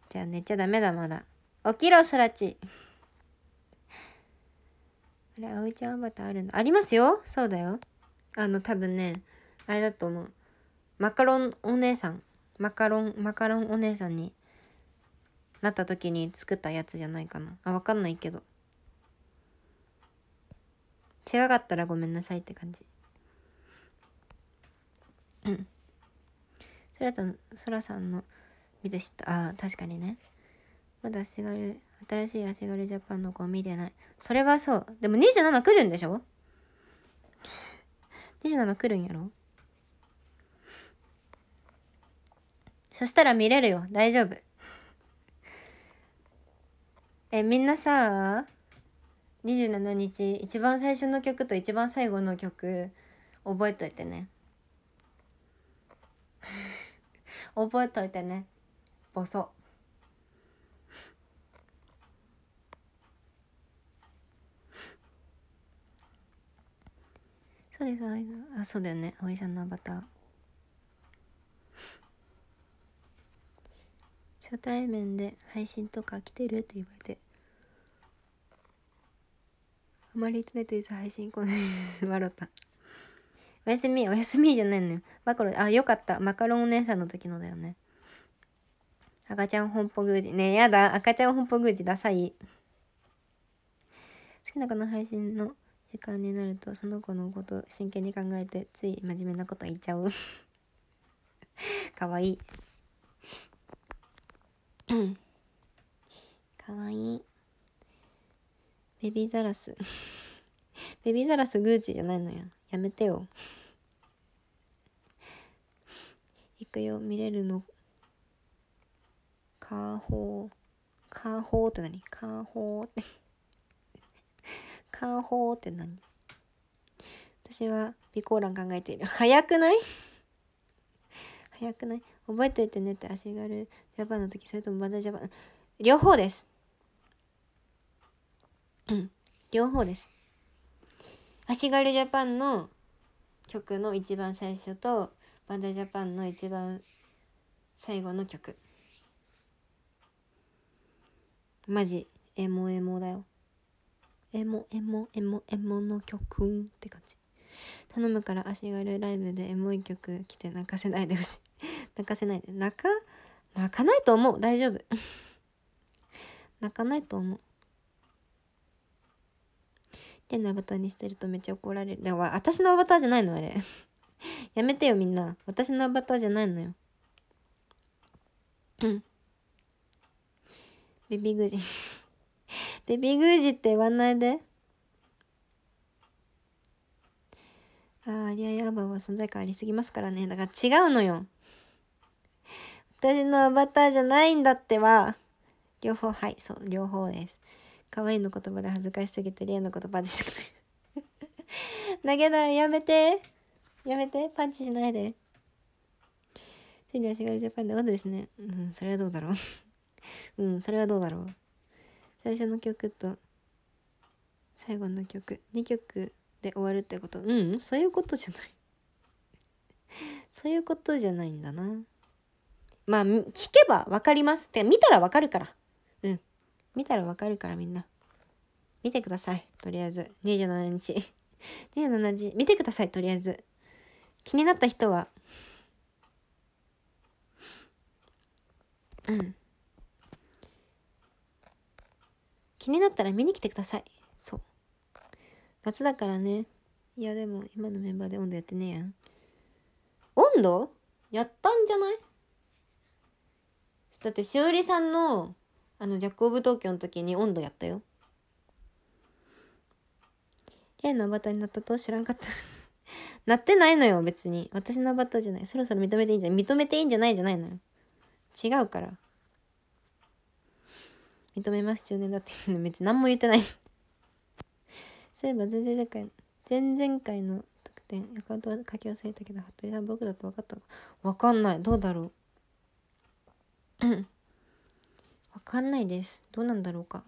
じゃあ寝ちゃダメだまだ起きろそらちあれ葵ちゃんアバターあるのありますよそうだよあの多分ねあれだと思うマカロンお姉さんマカロンマカロンお姉さんになった時に作ったやつじゃないかなあわかんないけど違かったらごめんなさいって感じうんそらとそらさんの見て知ったあ確かにねまだ足軽新しい足軽ジャパンの子を見てないそれはそうでも27来るんでしょ27来るんやろそしたら見れるよ。大丈夫。え、みんなさ、27日、一番最初の曲と一番最後の曲、覚えといてね。<laughs> 覚えといてね。ボソ。そうです、あ、そうだよね。おじさんのアバター。初対面で配信とか来てるって言われてあまり言ってないといつ配信来ない笑ったおやすみおやすみじゃないのよマカロンあよかったマカロンお姉さんの時のだよね赤ちゃん本舗宮司ねやだ赤ちゃん本舗宮司ダサい好きな子の配信の時間になるとその子のこと真剣に考えてつい真面目なこと言っちゃう <laughs> かわいい <coughs> かわいい。ベビーザラス。<laughs> ベビーザラスグーチじゃないのよ。やめてよ。行くよ、見れるの。カーホー。カーホーって何カーホーって <laughs> カーホーって何私は備考欄考えている。早くない <laughs> 早くない覚えといてねって足軽ジャパンの時それともバンダジャパン両方ですうん両方です足軽ジャパンの曲の一番最初とバンダジャパンの一番最後の曲マジエモエモだよエモエモエモエモの曲って感じ頼むから足軽ライブでエモい曲来て泣かせないでほしい <laughs> 泣かせないで泣か泣かないと思う大丈夫 <laughs> 泣かないと思う変なアバターにしてるとめっちゃ怒られるで私のアバターじゃないのあれ <laughs> やめてよみんな私のアバターじゃないのようんベビーグージベビーグージって言わないでああアリアヤーバーは存在感ありすぎますからねだから違うのよ私のアバターじゃないんだっては両方はいそう両方です可愛いの言葉で恥ずかしすぎてリアの言葉でしたくない投げないやめてやめてパンチしないで手に足がジャパンで音ですねうんそれはどうだろう <laughs> うんそれはどうだろう最初の曲と最後の曲2曲で終わるってことうんそういうことじゃないそういうことじゃないんだなまあ、聞けばわかります。て見たらわかるから。うん。見たらわかるからみんな。見てください。とりあえず。27日。27 <laughs> 日。見てください。とりあえず。気になった人は。うん。気になったら見に来てください。そう。夏だからね。いやでも今のメンバーで温度やってねえやん。温度やったんじゃないだってしおりさんのあのジャック・オブ東京の時に温度やったよ例のアバターになったと知らんかった <laughs> なってないのよ別に私のアバターじゃないそろそろ認めていいんじゃない認めていいんじゃないじゃないのよ違うから認めます中年だって別に何も言ってないそういえば全然前前前々回の特典アカウントは書き忘れたけど服部さん僕だって分かった分かんないどうだろうわかんないですどうなんだろうか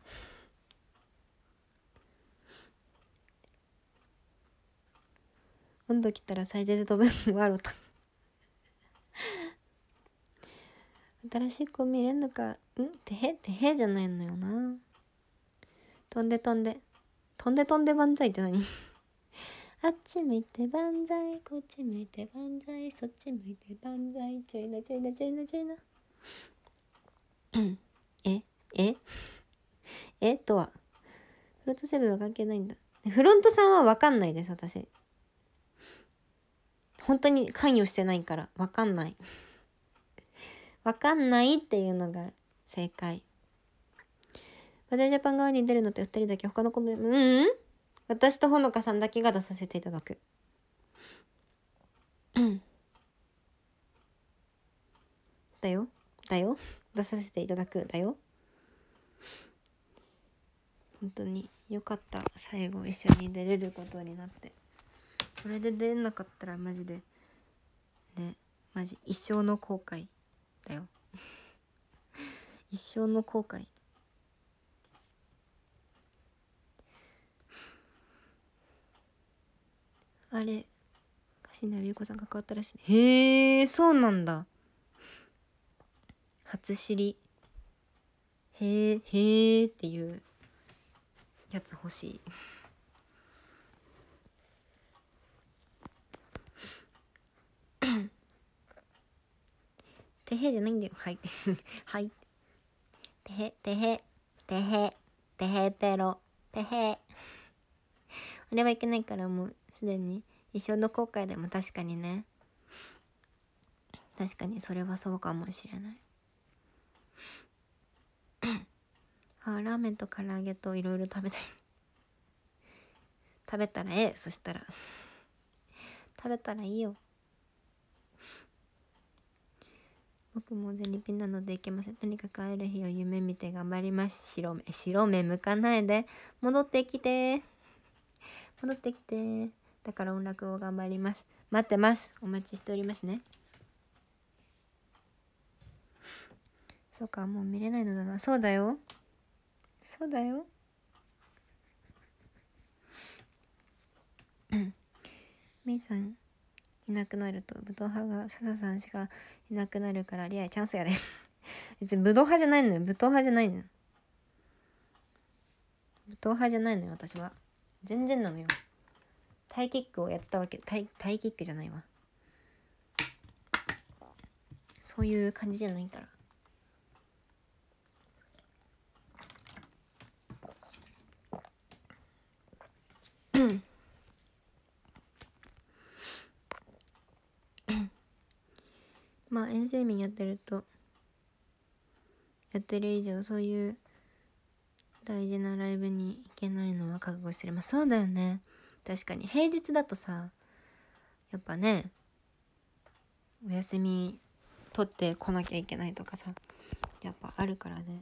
温度切ったら最低で飛ぶあろと。新しい子見れんのかんてへてへじゃないのよな飛んで飛んで飛んで飛んで万歳って何あっち向いて万歳こっち向いて万歳そっち向いて万歳ちょいなちょいなちょいなちょいなえええとは。フロントセブンは関係ないんだ。フロントさんはわかんないです、私。本当に関与してないから、わかんない。わかんないっていうのが正解。バデジャパン側に出るのって2人だけ他の子も、うん、私とほのかさんだけが出させていただく。だよ。だよ。出させていただくだよ本当によかった最後一緒に出れることになってこれで出れなかったらマジでねマジ一生の後悔だよ <laughs> 一生の後悔あれな名龍子さん関わったらしいへえそうなんだ知りへえへえっていうやつ欲しい <coughs> てへじゃないんだよはい <laughs> はいてへてへてへてへペロてへあれはいけないからもうすでに一生の後悔でも確かにね確かにそれはそうかもしれないあラーメンと唐揚げといろいろ食べたい食べたらええそしたら食べたらいいよ僕もゼリピンなのでいけませんとにかく会える日を夢見て頑張ります白目白目向かないで戻ってきて戻ってきてだから音楽を頑張ります待ってますお待ちしておりますねそうか、もう見れないのだな。そうだよ。そうだよ。<coughs> みいさんいなくなると武闘派が笹さんしかいなくなるからリアチャンスやで <laughs> 別に武闘派じゃないのよ武闘派じゃないのよ武ド派じゃないのよ私は全然なのよタイキックをやってたわけタイタイキックじゃないわそういう感じじゃないからまあ遠征民やってるとやってる以上そういう大事なライブに行けないのは覚悟してるまあそうだよね確かに平日だとさやっぱねお休み取ってこなきゃいけないとかさやっぱあるからね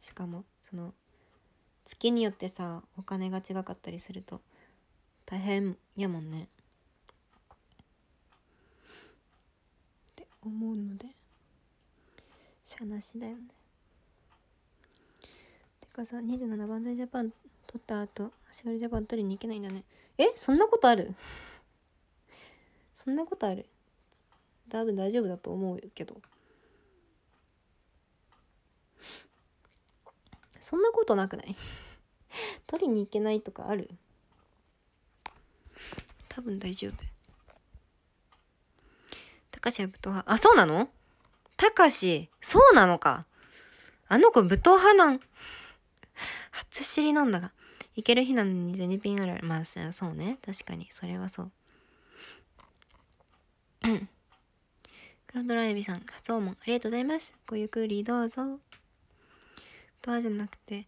しかもその月によってさお金が違かったりすると大変やもんね思うのでしゃなしだよねてかさ27番台ジャパン取った後足取りジャパン取りに行けないんだねえそんなことあるそんなことある多分大丈夫だと思うけどそんなことなくない取りに行けないとかある多分大丈夫かしは武闘派。あ、そうなのたかし、そうなのか。あの子武闘派なん。初知りなんだが。いける日なのにニピンあるある。まあ、そうね。確かに。それはそう。黒ドラエビさん、初訪問ありがとうございます。ごゆっくりどうぞ。とはじゃなくて、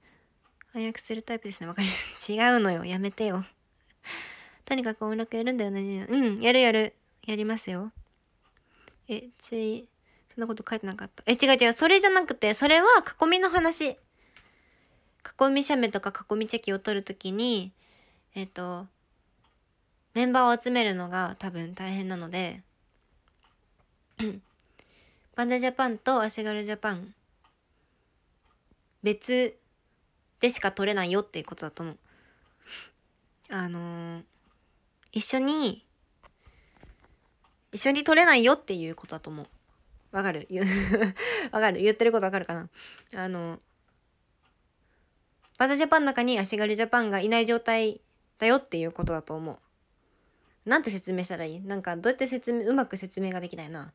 暗躍するタイプですね。わかります。違うのよ。やめてよ。とにかく音楽やるんだよね。うん、やるやる。やりますよ。え、つい、そんなこと書いてなかった。え、違う違う。それじゃなくて、それは囲みの話。囲み写メとか囲みチェキを撮るときに、えっ、ー、と、メンバーを集めるのが多分大変なので、<clears throat> バンダジャパンと足軽ジャパン、別でしか撮れないよっていうことだと思う。あのー、一緒に一緒に撮れないよっていうことだと思う。わかる <laughs> わかる言ってることわかるかなあの、バザジャパンの中に足軽ジャパンがいない状態だよっていうことだと思う。なんて説明したらいいなんかどうやって説明、うまく説明ができないな。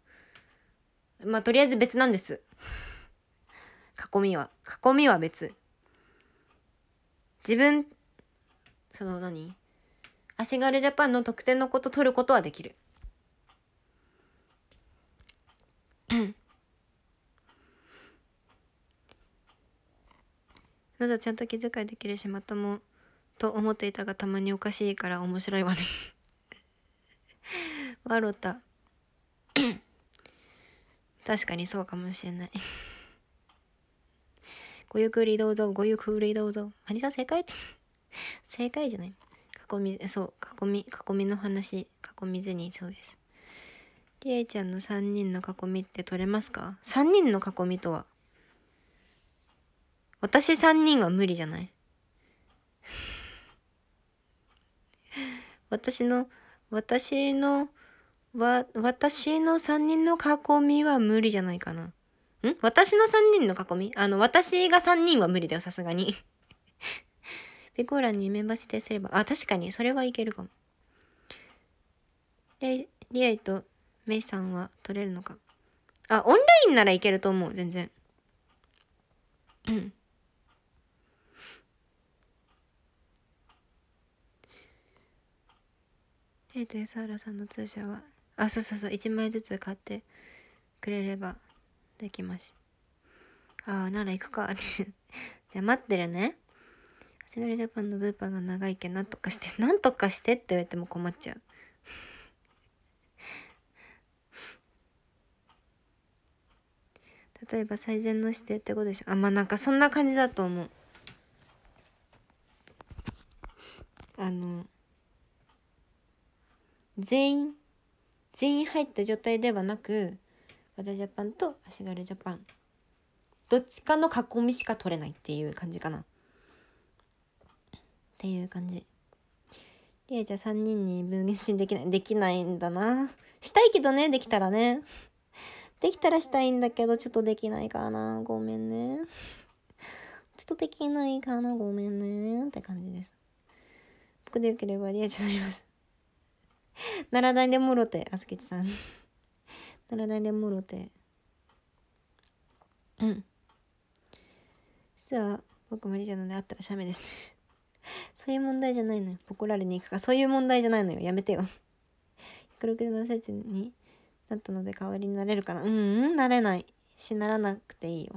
まあ、とりあえず別なんです。囲みは。囲みは別。自分、その何足軽ジャパンの得点のこと取ることはできる。まだちゃんと気遣いできるしまともと思っていたがたまにおかしいから面白いわね <laughs> 笑た <coughs> 確かにそうかもしれないごゆっくりどうぞごゆっくりどうぞマリさん正解 <laughs> 正解じゃない囲みそう囲み囲みの話囲みずにそうですりエいちゃんの3人の囲みって取れますか ?3 人の囲みとは私3人は無理じゃない <laughs> 私の、私の、わ、私の3人の囲みは無理じゃないかな。ん私の3人の囲みあの、私が3人は無理だよ、さすがにペ <laughs> コーラにメンバーすれば、あ、確かに、それはいけるかも。リエイとメイさんは取れるのかあオンラインならいけると思う全然うんえっ、ー、と安原さんの通社はあそうそうそう1枚ずつ買ってくれればできますああなら行くか <laughs> じゃあ待ってるねセノリジャパンのブーパーが長いけなんとかしてなんとかしてって言われても困っちゃう例えば最善の指定ってことでしょあまあなんかそんな感じだと思うあの全員全員入った状態ではなく私ジャパンと足軽ジャパンどっちかの囲みしか取れないっていう感じかなっていう感じりえちゃん3人に分身できないできないんだなしたいけどねできたらねできたらしたいんだけど、ちょっとできないかな。ごめんね。ちょっとできないかな。ごめんね。って感じです。僕でよければリアちゃんります。奈良大でもろて、あすけちさん。奈良大でもろて。うん。実は、僕もリちゃんので会ったらシャメですね。そういう問題じゃないのよ。怒られに行くか。そういう問題じゃないのよ。やめてよ。167センチにだったので代わりになれるかなうんうんなれないしならなくていいよ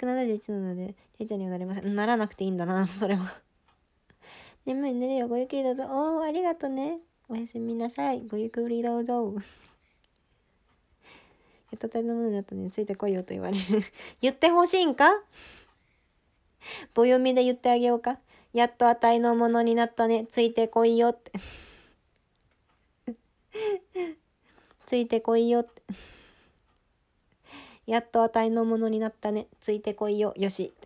171なのでりえちゃんにはなれませんならなくていいんだな <laughs> それは眠い寝るよごゆっくりどうぞおおありがとうねおやすみなさいごゆっくりどうぞやっと体のものになったのついてこいよと言われる <laughs> 言ってほしいんか棒読みで言ってあげようかやっと値のものになったねついてこいよってついてこいよ。<laughs> やっとあたのものになったね。ついてこいよ。よし。<coughs>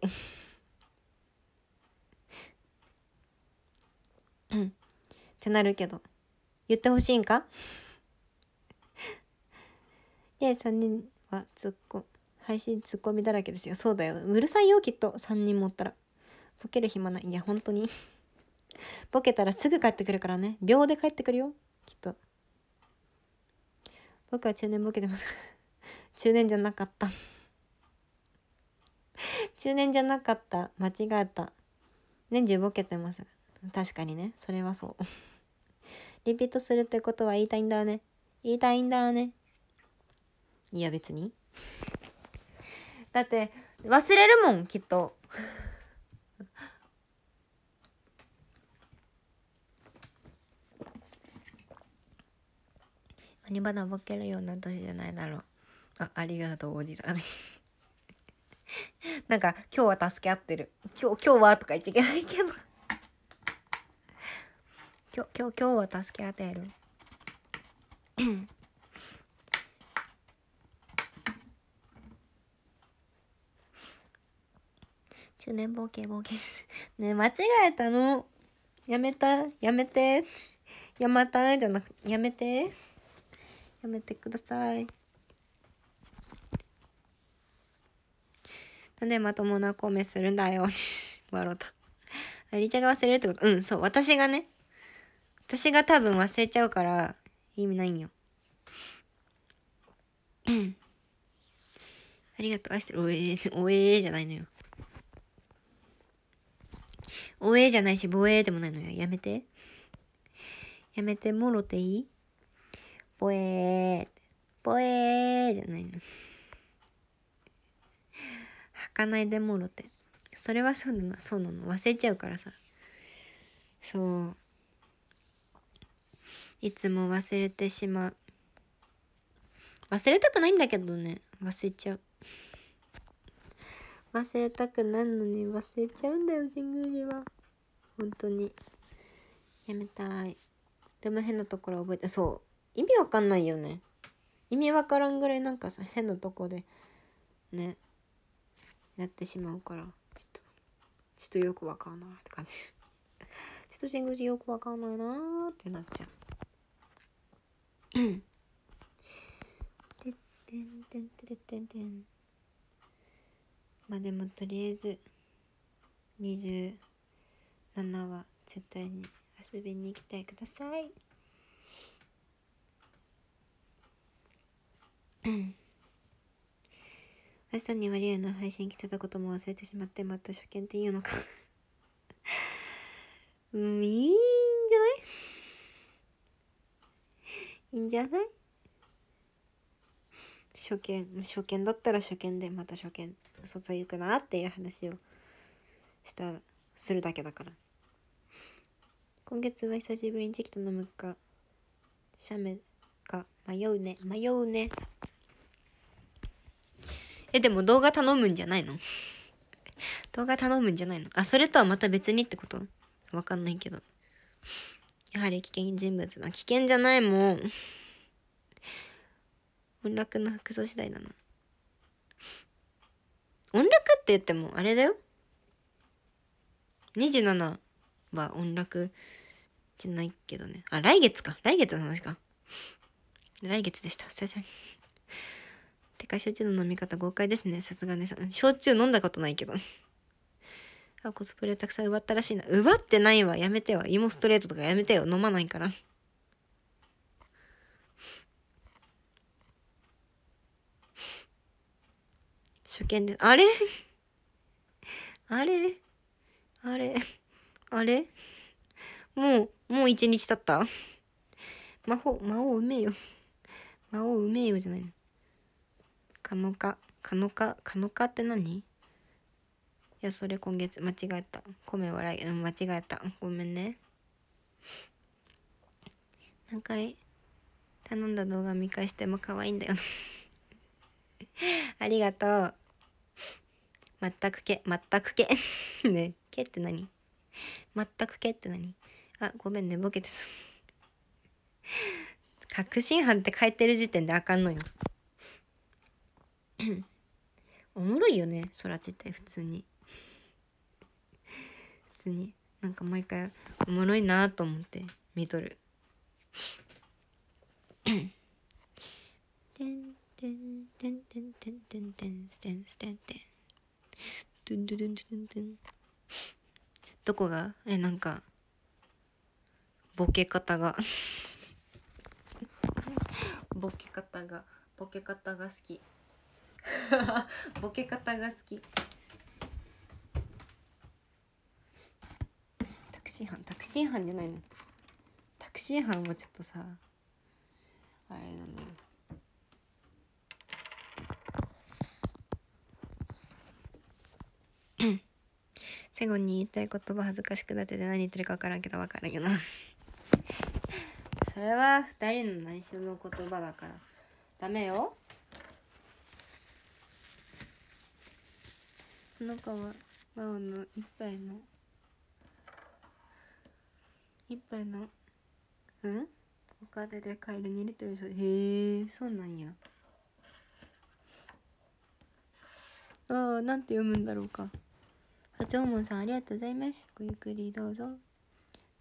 ってなるけど。言ってほしいんかで、3 <laughs> 人はツッコ、配信ツッコミだらけですよ。そうだよ。うるさいよ、きっと。3人持ったら。ボケる暇ない。いや、本当に。<laughs> ボケたらすぐ帰ってくるからね。秒で帰ってくるよ。きっと。僕は中年ボケてます <laughs> 中年じゃなかった <laughs> 中年じゃなかった間違えた年中ボケてます確かにねそれはそう <laughs> リピートするってことは言いたいんだね言いたいんだねいや別にだって忘れるもんきっと何花ぼけるような年じゃないだろう。あ、ありがとう、おじさん。<laughs> なんか、今日は助け合ってる。今日、今日はとか言っちゃいけないけど今日、今日、今日は助け合ってる。中年冒険冒険す。ね間違えたの。やめた。やめて。やまたじゃなく、やめて。やめてくださいなんでまともなコメするんだよ <laughs> 笑うたありちゃんが忘れるってことうんそう私がね私が多分忘れちゃうから意味ないんよありがとう愛してるおえー、おえーじゃないのよおえーじゃないし防衛でもないのよやめてやめてもろていいぽえー、ぽえーじゃないの。かないでもろて。それはそうなの、そうなの。忘れちゃうからさ。そう。いつも忘れてしまう。忘れたくないんだけどね。忘れちゃう。忘れたくないのに忘れちゃうんだよ、神宮寺は。本当に。やめたい。でも変なところ覚えて、そう。意味わかんないよね意味わからんぐらいなんかさ変なとこでねやってしまうからちょっとちょっとよくわかんないって感じ <laughs> ちょっと神宮寺よくわかんないなーってなっちゃう <coughs> てんてんててんてんまあでもとりあえず27は絶対に遊びに行きたいください。明日にはリの配信来てたことも忘れてしまってまた初見って言うのか <laughs> うんいいんじゃないいいんじゃない初見初見だったら初見でまた初見嘘ついくなっていう話をしたするだけだから今月は久しぶりにでキとのむか写メか迷うね迷うねえ、でも動画頼むんじゃないの動画頼むんじゃないのあ、それとはまた別にってことわかんないけど。やはり危険人物な。危険じゃないもん。音楽の服装次第だな。音楽って言ってもあれだよ。27は音楽じゃないけどね。あ、来月か。来月の話か。来月でした。久々に。てか、焼酎の飲み方豪快ですね。さすがね。焼酎飲んだことないけど。<laughs> あ、コスプレたくさん奪ったらしいな。奪ってないわ。やめては芋ストレートとかやめてよ。飲まないから。初見で、あれ <laughs> あれあれあれもう、もう一日経った <laughs> 魔法、魔王うめえよ。魔王うめえよじゃないの。カノカカノカかのかって何いやそれ今月間違えた米笑い間違えたごめんね何回頼んだ動画見返しても可愛いんだよ <laughs> ありがとう全くけ全くけねけって何全くけって何あごめんねボケてた確信犯って書いてる時点であかんのよ <clears throat> おもろいよね空ちって普通に普通になんか毎回おもろいなと思って見とる <clears throat> てんてんてんてんてんてんてんてんてんてんドゥンドゥドンドンドンどこがえなんかボケ方がボケ方がボケ方が好き <laughs> ボケ方が好きタクシー班タクシー班じゃないのタクシー班はちょっとさあれなだよ最後に言いたい言葉恥ずかしくなってて何言ってるか分からんけど分からんよなそれは2人の内緒の言葉だからダメよ花川真央の一杯の一杯のうんお金で買える2リットルへえそうなんやああなんて読むんだろうか八王門さんありがとうございますごゆっくりどうぞ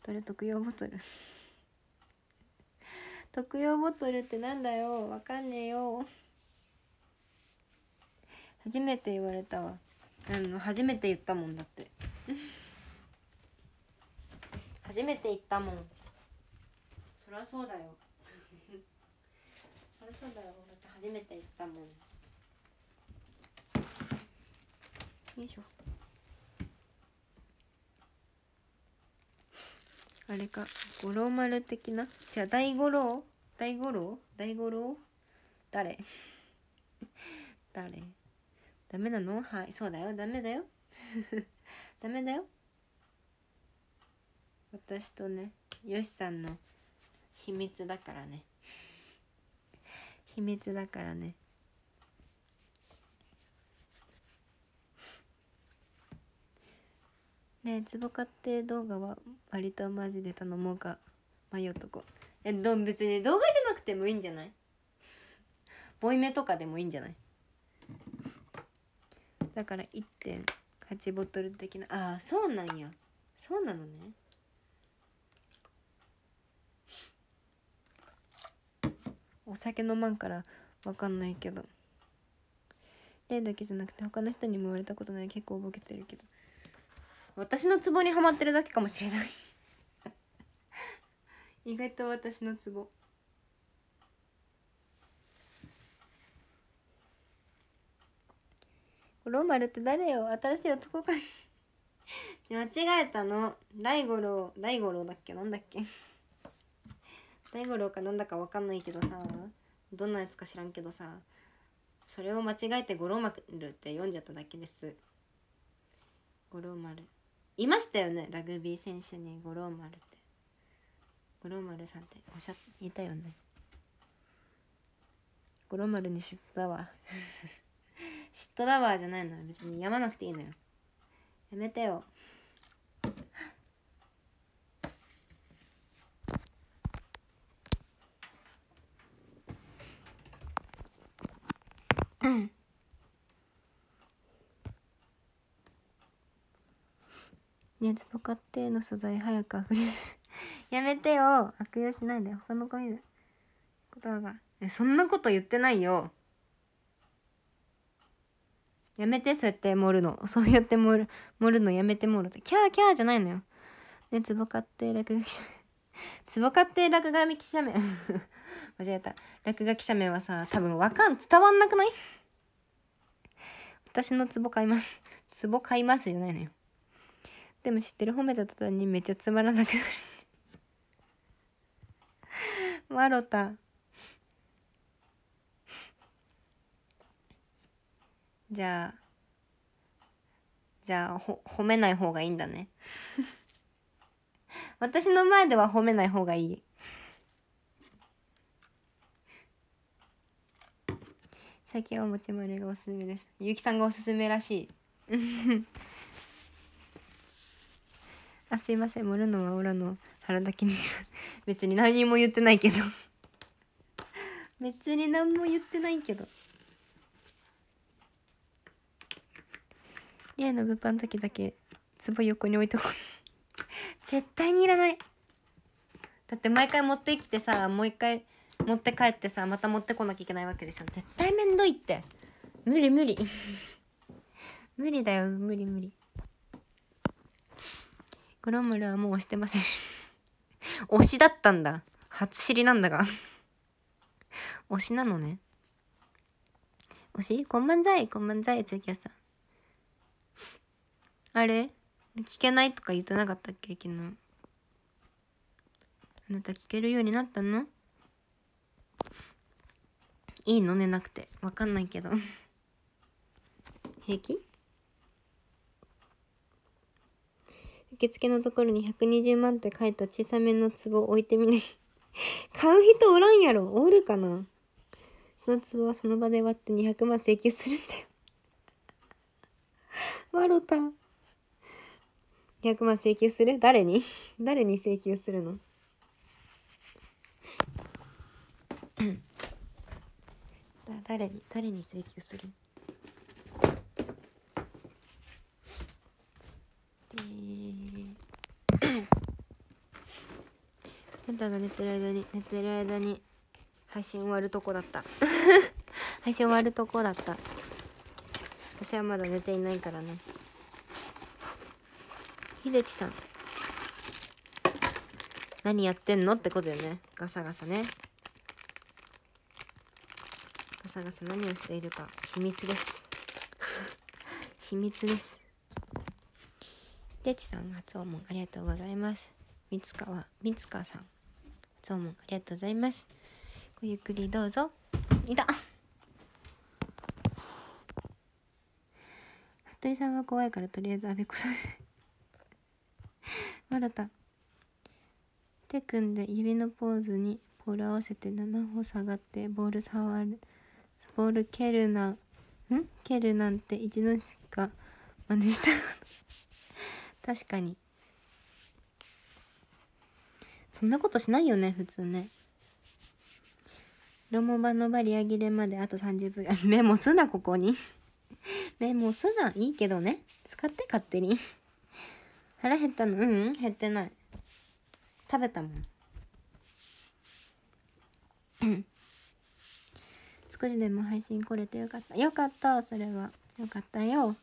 トれ特用ボトル <laughs> 特用ボトルってなんだよわかんねえよ初めて言われたわあの初めて言ったもんだって初めて言ったもんそりゃそうだよそりゃそうだよだって初めて言ったもんよいしょあれか五郎丸的なじゃあ大五郎大五郎大五郎誰誰ダメなのはい、そうだよ。ダメだよ。<laughs> ダメだよ。私とね、よしさんの秘密だからね。秘密だからね。ねえ、つぼかって動画は割とマジで頼もうか迷うとこ。え、どん、別に動画じゃなくてもいいんじゃないボイメとかでもいいんじゃないだから1.8ボトル的なああそうなんやそうなのねお酒飲まんから分かんないけど例だけじゃなくて他の人にも言われたことない結構ボケてるけど私のツボにはまってるだけかもしれない意外と私のツボ五郎丸って誰よ新しい男か <laughs> 間違えたの大五郎大五郎だっけなんだっけ大五郎かなんだかわかんないけどさどんなやつか知らんけどさそれを間違えて五郎丸って読んじゃっただけです五郎丸いましたよねラグビー選手に五郎丸って五郎丸さんっておっしゃっていたよね五郎丸に知ったわ嫉妬バーじゃないのよ別にやまなくていいのよやめてようん熱ポカテの素材早く溢れすやめてよ悪用しないで他の子見る言葉がえそんなこと言ってないよやめてそうやって盛るの <laughs> そうやって盛る盛るのやめて盛るキャーキャーじゃないのよねつぼかって落書きつぼかって落書き写メ <laughs> <laughs> 間違えた落書き写メはさ多分わかん伝わんなくない私のつぼ買いますつぼ買いますじゃないのよでも知ってる褒めた途端にめっちゃつまらなくなるマロタじゃあじゃあほ褒めない方がいいんだね <laughs> 私の前では褒めない方がいい最近はもちまるがおすすめですゆうきさんがおすすめらしい <laughs> あすいません盛るのはオラの腹だけに別に何も言ってないけど別に何も言ってないけどレの物販の時だけ壺横に置いとこう <laughs> 絶対にいらないだって毎回持ってきてさもう一回持って帰ってさまた持ってこなきゃいけないわけでしょ絶対めんどいって無理無理 <laughs> 無理だよ無理無理グロムルはもう押してません <laughs> 押しだったんだ初知りなんだが押しなのね押しこんばんざいこんばんざいつきやさんあれ聞けないとか言ってなかったっけ昨日あなた聞けるようになったのいいの寝なくてわかんないけど平気受付のところに120万って書いた小さめの壺置いてみない <laughs> 買う人おらんやろおるかなその壺はその場で割って200万請求するんだよ笑った100万請求する誰に <laughs> 誰に請求するのだ誰に誰に請求するであなたが寝てる間に寝てる間に配信終わるとこだった <laughs> 配信終わるとこだった私はまだ寝ていないからねひでちさん何やってんのってことよねガサガサねガサガサ何をしているか秘密です <laughs> 秘密ですでちさん初訪問ありがとうございますみつか三川三川さん初訪問ありがとうございますごゆっくりどうぞいた服部さんは怖いからとりあえずあべこさん <laughs> 笑った手組んで指のポーズにボール合わせて7歩下がってボール触るボール蹴るなん蹴るなんて一度しか真似した <laughs> 確かにそんなことしないよね普通ねロモバのバリア切れまであと30分 <laughs> メモすなここにメモすないいけどね使って勝手に腹減ったのううん減ってない食べたもん少しでも配信来れてよかったよかったそれはよかったよ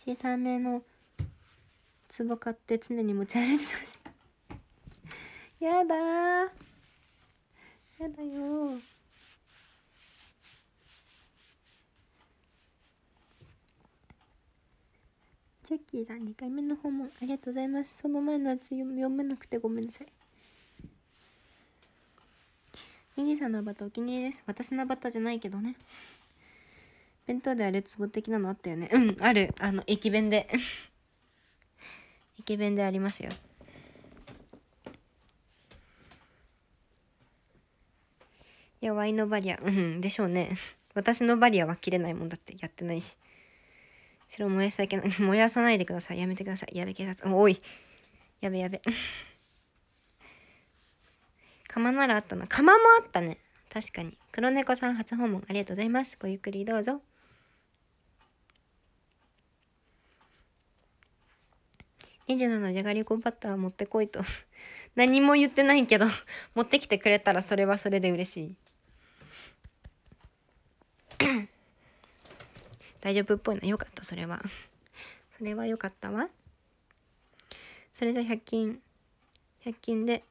小さめのつぼ買って常に持ち歩いてたしやだやだよジャッキーさん2回目の訪問ありがとうございますその前のやつ読めなくてごめんなさいネギさんのアバターお気に入りです私のアバターじゃないけどね弁当であれつぼ的なのあったよねうんあるあの駅弁で駅弁でありますよいやワイのバリアうんでしょうね私のバリアは切れないもんだってやってないしそれを燃やさいけない <laughs> 燃やさないでくださいやめてくださいやべ警察おいやべやべ <laughs> 釜ならあったな釜もあったね確かに黒猫さん初訪問ありがとうございますごゆっくりどうぞ27じゃがりこバター持ってこいと <laughs> 何も言ってないけど持ってきてくれたらそれはそれで嬉しい大丈夫っぽいな。よかった、それは。それはよかったわ。それじゃ100均、100均で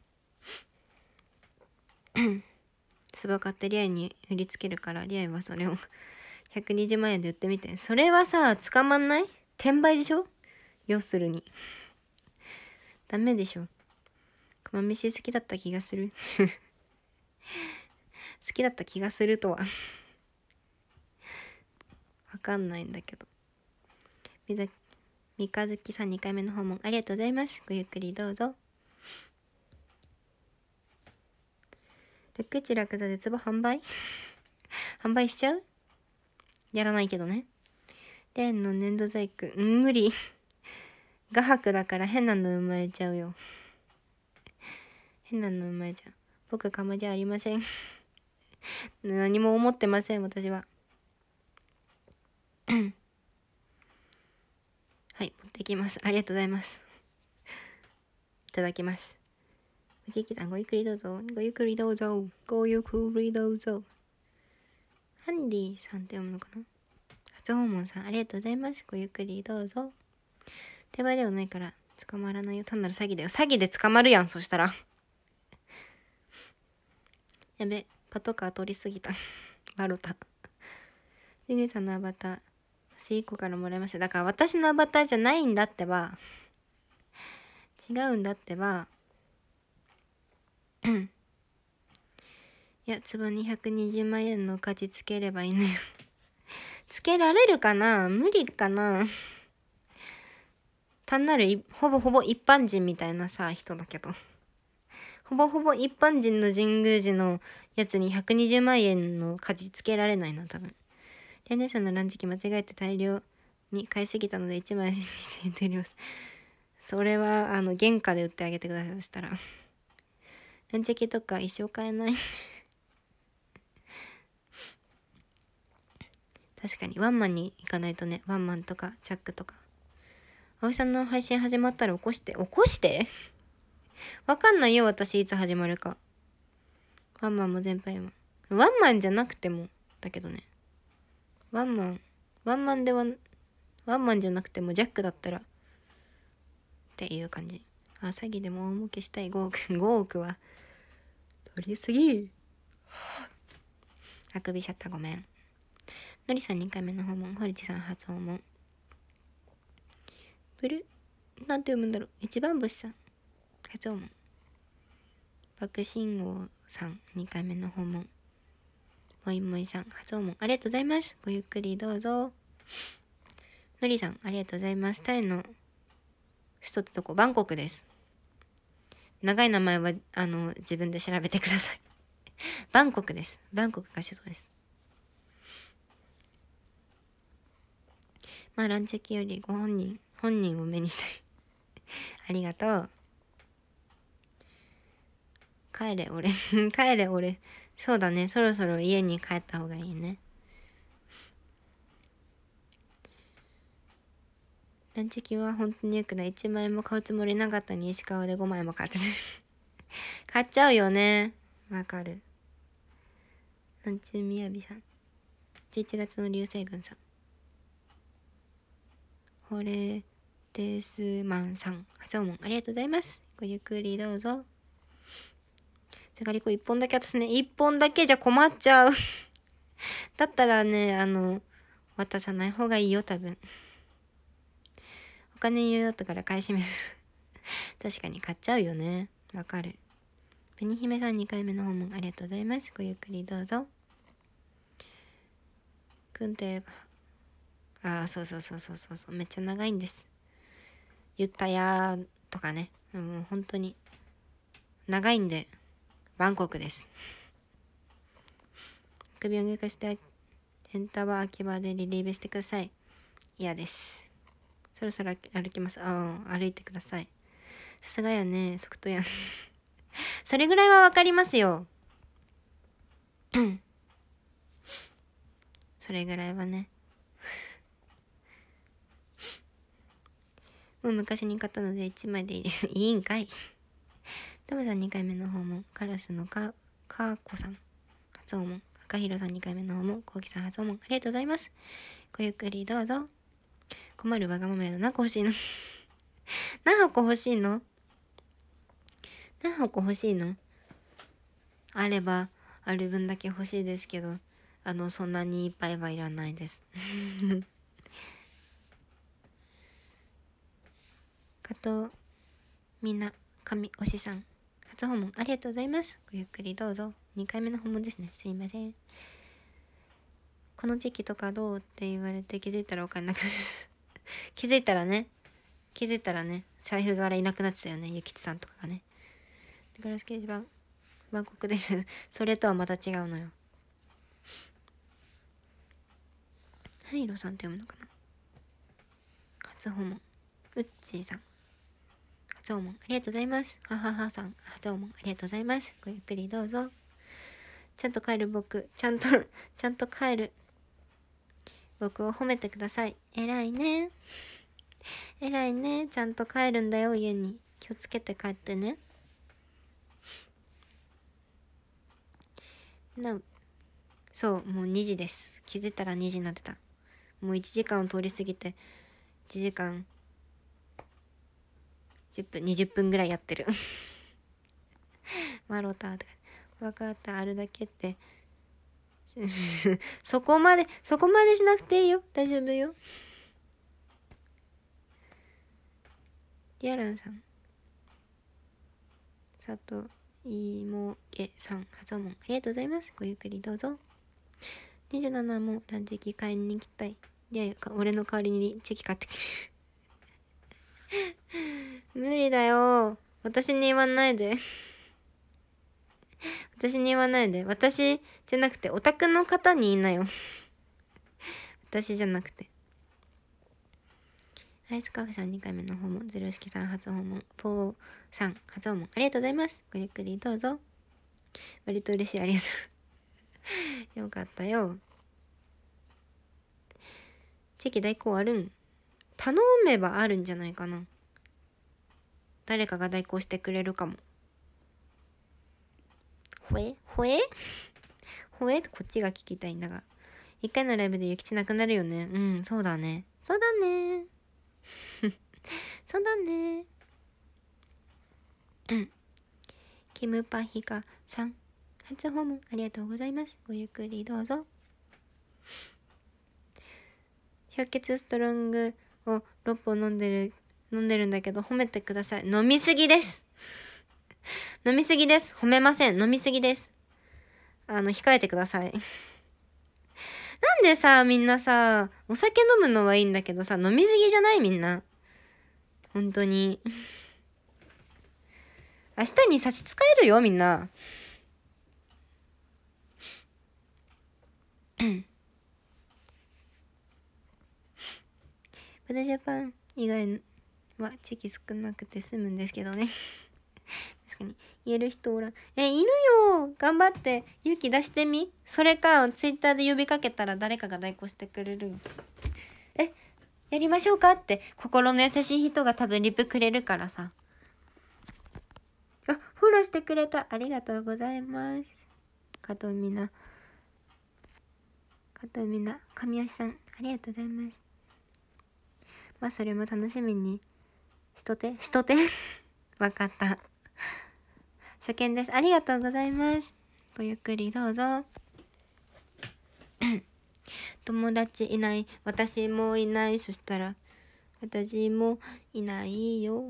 つば <clears throat> 買ってリアイに売りつけるから、リアイはそれを120 <laughs> 万円で売ってみて。それはさ、捕まんない転売でしょ要するに。ダメでしょ。熊飯好きだった気がする <laughs> 好きだった気がするとはかんないんだけど三日月さん2回目の訪問ありがとうございますごゆっくりどうぞ楽地楽座絶望販売販売しちゃうやらないけどねレンの粘土細工うん無理画伯だから変なの生まれちゃうよ変なの生まれちゃう僕かまじゃありません何も思ってません私は <coughs> はい持ってきますありがとうございますいただきます藤木さんごゆっくりどうぞごゆっくりどうぞごゆっくりどうぞハンディさんって読むのかな初訪問さんありがとうございますごゆっくりどうぞ手前ではないから捕まらないよ単なる詐欺だよ詐欺で捕まるやんそしたらやべパトカー通り過ぎたバロタジグさんのアバタースイコからもらいましただから私のアバターじゃないんだってば違うんだってばいやつば220万円の価値つければいいの、よつけられるかな無理かな単なるほぼほぼ一般人みたいなさ人だけどほぼほぼ一般人の神宮寺のやつに120万円の価値つけられないな多分天然さんのランチ間違えて大量に買いすぎたので1枚2000円で売ります。それは、あの、原価で売ってあげてください。そしたら。ランチとか一生買えない確かに、ワンマンに行かないとね、ワンマンとか、チャックとか。葵さんの配信始まったら起こして、起こしてわかんないよ、私、いつ始まるか。ワンマンも全もワンマンじゃなくても、だけどね。ワンマンワンマンではワンマンじゃなくてもジャックだったらっていう感じあ詐欺でも大儲けしたい5億5億は取りすぎあくびしちゃったごめんのりさん2回目の訪問堀地さん初訪問ブルなんて読むんだろう一番星さん初訪問爆信号さん2回目の訪問もいもいさん、初音ありがとうございます。ごゆっくりどうぞ。のりさん、ありがとうございます。タイの首都ってとこ、バンコクです。長い名前は、あの、自分で調べてください。<laughs> バンコクです。バンコクが首都です。まあ、ランチェキよりご本人、本人を目にしたい。<laughs> ありがとう。帰れ、俺。<laughs> 帰れ、俺。そうだねそろそろ家に帰った方がいいねランチキは本当によくない1枚も買うつもりなかったに石川で5枚も買ってる <laughs> 買っちゃうよねわかるランチみやびさん11月の流星群さんホレデスマンさん発音ありがとうございますごゆっくりどうぞじゃがりこ1本だけ私ね、1本だけじゃ困っちゃう <laughs> だったらね、あの、渡さない方がいいよ、多分。お金言うよったから買い占める確かに買っちゃうよね。わかる。紅姫さん2回目の訪問ありがとうございます。ごゆっくりどうぞ。くんといえば、ああ、そうそうそうそうそうそう、めっちゃ長いんです。言ったやーとかね、もう本当に、長いんで。バンコクです。首を動かして、エンタバ秋葉でリリーベしてください。嫌です。そろそろ歩きます。ああ、歩いてください。さすがやね、即答やん。<laughs> それぐらいはわかりますよ。<coughs> それぐらいはね。<laughs> もう昔に買ったので1枚でいいです。いいんかい。タマさん2回目の訪問、カラスのか、ーこさん初訪問、赤ひろさん2回目の訪問、こうきさん初訪問、ありがとうございます。ごゆっくりどうぞ。困るわがままやだな、欲しいの。何 <laughs> 箱欲しいの何箱欲しいのあれば、ある分だけ欲しいですけど、あの、そんなにいっぱいはいらないです。<laughs> 加藤、みな、神推しさん。初訪問ありがとうございますごゆっくりどうぞ2回目の訪問ですねすいませんこの時期とかどうって言われて気づいたらお金なく <laughs> 気づいたらね気づいたらね財布からいなくなってたよねゆきちさんとかがねガラス掲示板万国です <laughs> それとはまた違うのよはいロさんって読むのかな初訪問うっちーさん発音もありがとうございます。はははさん、発音もありがとうございます。ごゆっくりどうぞ。ちゃんと帰る僕、ちゃんと <laughs> ちゃんと帰る。僕を褒めてください。偉いね。偉いね。ちゃんと帰るんだよ、家に。気をつけて帰ってね。なそうもう2時です気づいたら2時になってたもう1時間を通り過ぎて1時間10分20分ぐらいやってる <laughs> マロタとか分かったあるだけって <laughs> そこまでそこまでしなくていいよ大丈夫よリアランさん佐藤いもけさん発音ありがとうございますごゆっくりどうぞ27もランチキ買いに行きたいいや俺の代わりにチェキ買ってくれ無理だよ私に言わないで私に言わないで私じゃなくてオタクの方に言いなよ私じゃなくてアイスカフェさん2回目の訪問、ゼロ式さん初訪問、ポーさん初訪問、ありがとうございます。ごゆっくりどうぞ。割と嬉しい、ありがとう。<laughs> よかったよ。チェキ代行あるん頼めばあるんじゃないかな。誰かが代行してくれるかもほえほえほえってこっちが聞きたいんだが一回のライブで諭吉なくなるよねうんそうだねそうだね <laughs> そうだねうん <coughs> キムパヒカさん初訪問ありがとうございますごゆっくりどうぞ氷結ストロングを6本飲んでる飲んでるんだけど褒めてください飲みすぎです飲みすぎです褒めません飲みすぎですあの控えてくださいなんでさみんなさお酒飲むのはいいんだけどさ飲みすぎじゃないみんな本当に明日に差し支えるよみんなブラジャパン以外は地キ少なくて済むんですけどね <laughs> 確かに言える人おらんえいるよ頑張って勇気出してみそれかツイッターで呼びかけたら誰かが代行してくれるえやりましょうかって心の優しい人が多分リプくれるからさあフォローしてくれたありがとうございます加藤美奈加藤美奈神吉さんありがとうございますまあそれも楽しみにしとてしとてわかった。初見です。ありがとうございます。ごゆっくりどうぞ。<coughs> 友達いない。私もいない。そしたら、私もいないよ。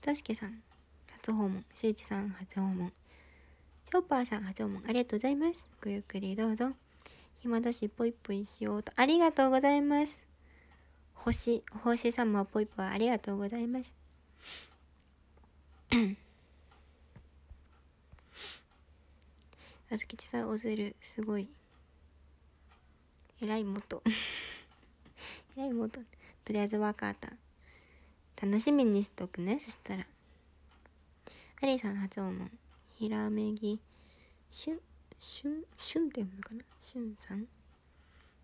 たすけさん、初訪問。しゅうちさん、初訪問。チョッパーさん、初訪問。ありがとうございます。ごゆっくりどうぞ。暇だしポイポイしようとありがとうございます星星様ポイポイありがとうございます <coughs> あずきちさんおずるすごい偉い元偉 <laughs> い元とりあえずわかった楽しみにしとくねそしたらアリーさん初音もひらめぎゅュしゅん、しゅんって読むのかなしゅんさん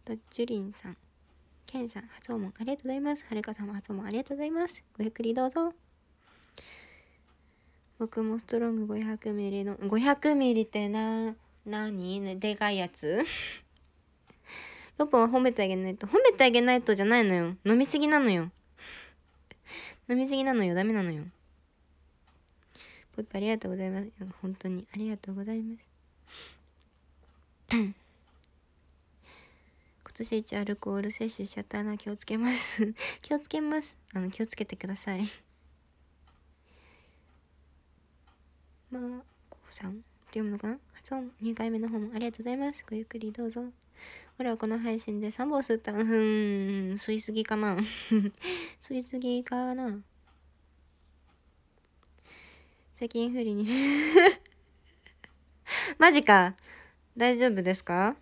と、じゅりんさん。けんさん、初音もありがとうございます。はるかさんも初音もありがとうございます。ごゆっくりどうぞ。僕もストロング500ミリの、500ミリってな、なにでかいやつロポは褒めてあげないと。褒めてあげないとじゃないのよ。飲みすぎなのよ。飲みすぎなのよ。ダメなのよ。ポップありがとうございます。本当にありがとうございます。今年一アルコール摂取しちゃったな気をつけます <laughs> 気をつけますあの気をつけてくださいまあこうさんって読むのかな発音2回目の方もありがとうございますごゆっくりどうぞ俺はこの配信で3本吸ったうん吸いすぎかな <laughs> 吸いすぎかな最近不利に <laughs> マジか大丈夫ですか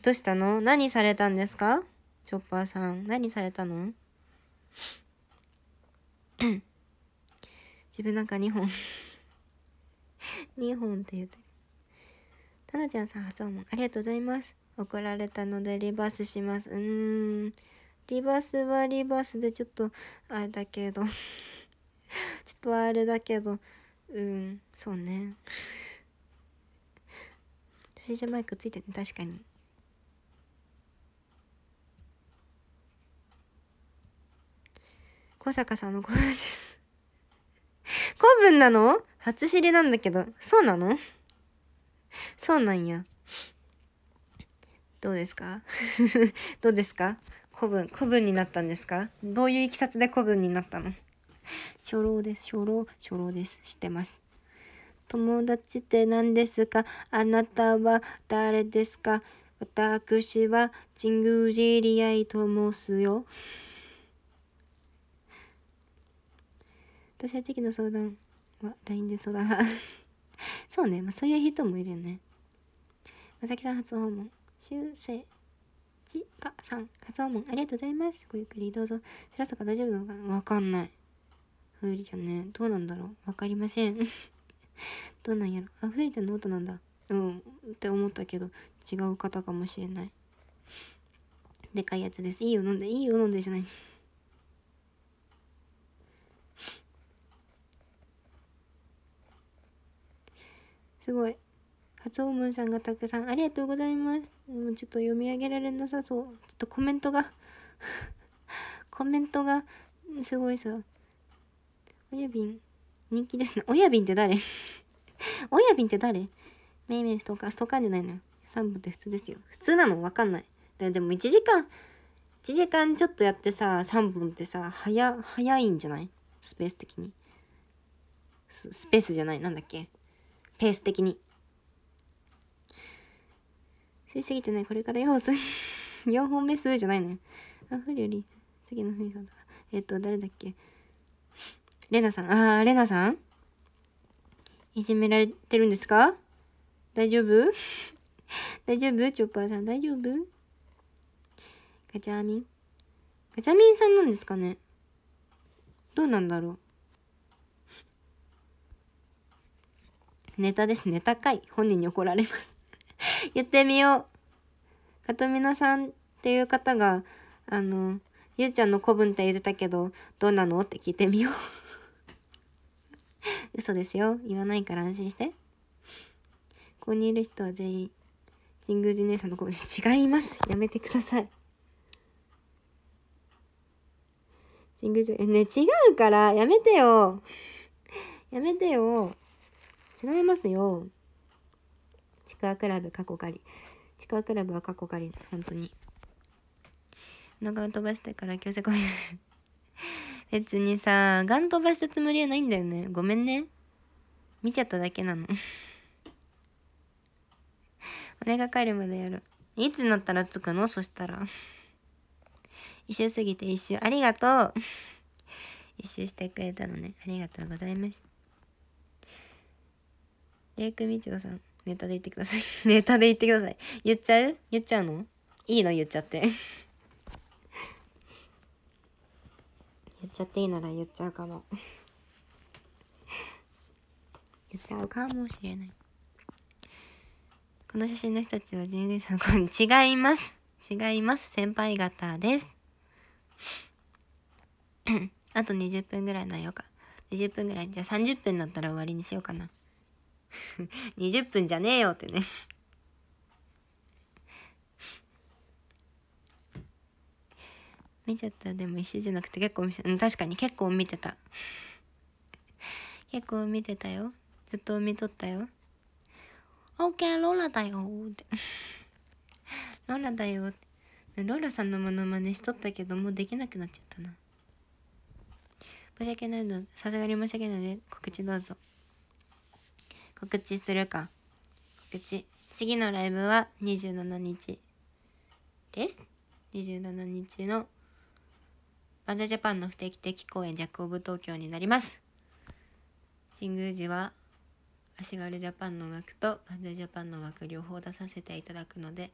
どうしたの何されたんですかチョッパーさん。何されたの <coughs> 自分なんか2本2 <laughs> 本って言ってる。たなちゃんさん、初音もありがとうございます。怒られたのでリバースします。うーん。リバースはリバースでちょっと、あれだけど <laughs> ちょっとあれだけど、うん、そうね。女子じマイクついてる確かに小坂さんの子分です子分なの初知りなんだけどそうなのそうなんやどうですか <laughs> どうですか古文古文になったんですかどういういきさつで古文になったの初老です初老初老です知ってます友達って何ですかあなたは誰ですか私はチングジリアイと申すよ。私は的な相談は LINE で相談 <laughs> そうね、まあ、そういう人もいるよね。まさきさん初訪問。修正。ちかさん、初訪問。ありがとうございます。ごゆっくりどうぞ。そらそか大丈夫なのかわかんない。ふうりちゃんね、どうなんだろうわかりません。どうなんやろあふリちゃんの音なんだうんって思ったけど違う方かもしれないでかいやつですいいよ飲んでいいよ飲んでじゃないすごい初訪ンさんがたくさんありがとうございますもうちょっと読み上げられなさそうちょっとコメントが <laughs> コメントがすごいさおやびん人気ですね。<laughs> 親瓶って誰 <laughs> 親瓶って誰メイメイストーカー、ストーカーじゃないのよ。3分って普通ですよ。普通なのわかんない。でも1時間、1時間ちょっとやってさ、3分ってさ、早、早いんじゃないスペース的に。スペースじゃない、なんだっけペース的に。吸いすぎてね、これから4本、4 <laughs> 本目吸うじゃないのよ。あ、ふより、次のふりさんえっ、と、誰だっけレナさん、ああ、レナさんいじめられてるんですか大丈夫 <laughs> 大丈夫チョッパーさん、大丈夫ガチャミン。ガチャミンさんなんですかねどうなんだろうネタです。ネタかい。本人に怒られます <laughs> 言ってみよう。かとみなさんっていう方が、あの、ゆうちゃんの子分って言ってたけど、どうなのって聞いてみよう嘘ですよ言わないから安心してここにいる人は全員神宮寺姉さんの声で違いますやめてください神宮寺えね違うからやめてよやめてよ違いますよちくわクラブ過去狩りちくわクラブは過去狩り本当にお腹を飛ばしてから強制コミュ別にさ、ガン飛ばしたつもりはないんだよね。ごめんね。見ちゃっただけなの。<laughs> 俺が帰るまでやる。いつになったら着くのそしたら。一周過ぎて一周ありがとう <laughs> 一周してくれたのねありがとうございますレイクみちおさんネタで言ってください <laughs> ネタで言ってください言っちゃう言っちゃうのいいの言っちゃってっちゃっていいなら言っちゃうかも <laughs> 言っちゃうかもしれないこの写真の人たちは全然参考に違います違います先輩方です <coughs> あと20分ぐらいなよか20分ぐらいじゃあ30分だったら終わりにしようかな20 <laughs> 分じゃねえよってね見ちゃったでも石じゃなくて結構見せ確かに結構見てた結構見てたよずっと見とったよオケーローラだよってローラだよローラさんのモノマネしとったけどもうできなくなっちゃったな申し訳ないのさすがに申し訳ないので告知どうぞ告知するか告知次のライブは27日です27日のバンザジャパンの不定期的公演ジャック・オブ・東京になります。神宮寺は足軽ジャパンの枠とバンザジャパンの枠両方出させていただくので、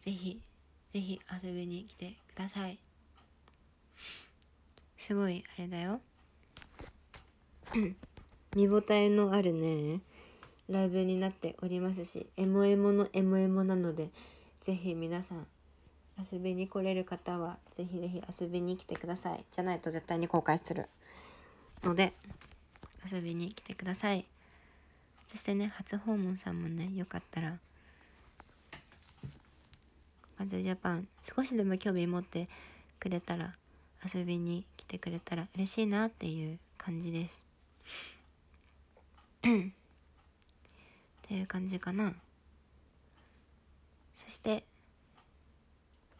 ぜひ、ぜひ遊びに来てください。すごい、あれだよ。<clears throat> 見応えのあるね、ライブになっておりますし、エモエモのエモエモなので、ぜひ皆さん遊びに来れる方はぜひぜひ遊びに来てくださいじゃないと絶対に後悔するので遊びに来てくださいそしてね初訪問さんもねよかったらまずジャパン少しでも興味持ってくれたら遊びに来てくれたら嬉しいなっていう感じですっていう感じかなそして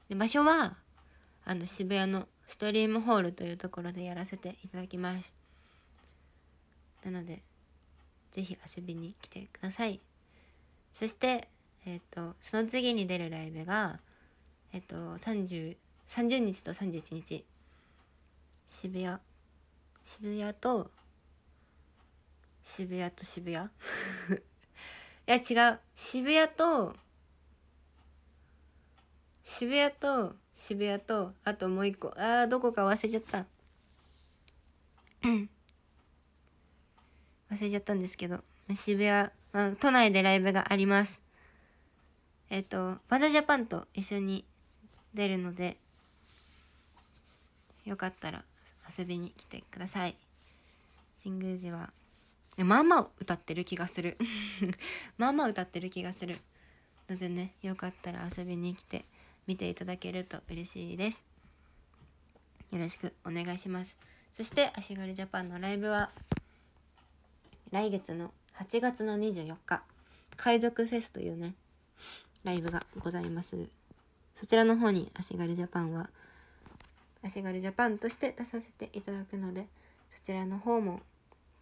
で場所はあの渋谷のストリームホールというところでやらせていただきますなので是非遊びに来てくださいそしてえっ、ー、とその次に出るライブがえっ、ー、と 30, 30日と31日渋谷渋谷と渋谷と渋谷いや違う渋谷と渋谷と渋谷とあともう一個ああどこか忘れちゃった忘れちゃったんですけど渋谷、まあ、都内でライブがありますえっ、ー、とバザジャパンと一緒に出るのでよかったら遊びに来てください神宮寺はまあまあ歌ってる気がする <laughs> まあまあ歌ってる気がするのでねよかったら遊びに来て見ていただけると嬉しいです。よろしくお願いします。そして、足軽ジャパンのライブは、来月の8月の24日、海賊フェスというね、ライブがございます。そちらの方に足軽ジャパンは、足軽ジャパンとして出させていただくので、そちらの方も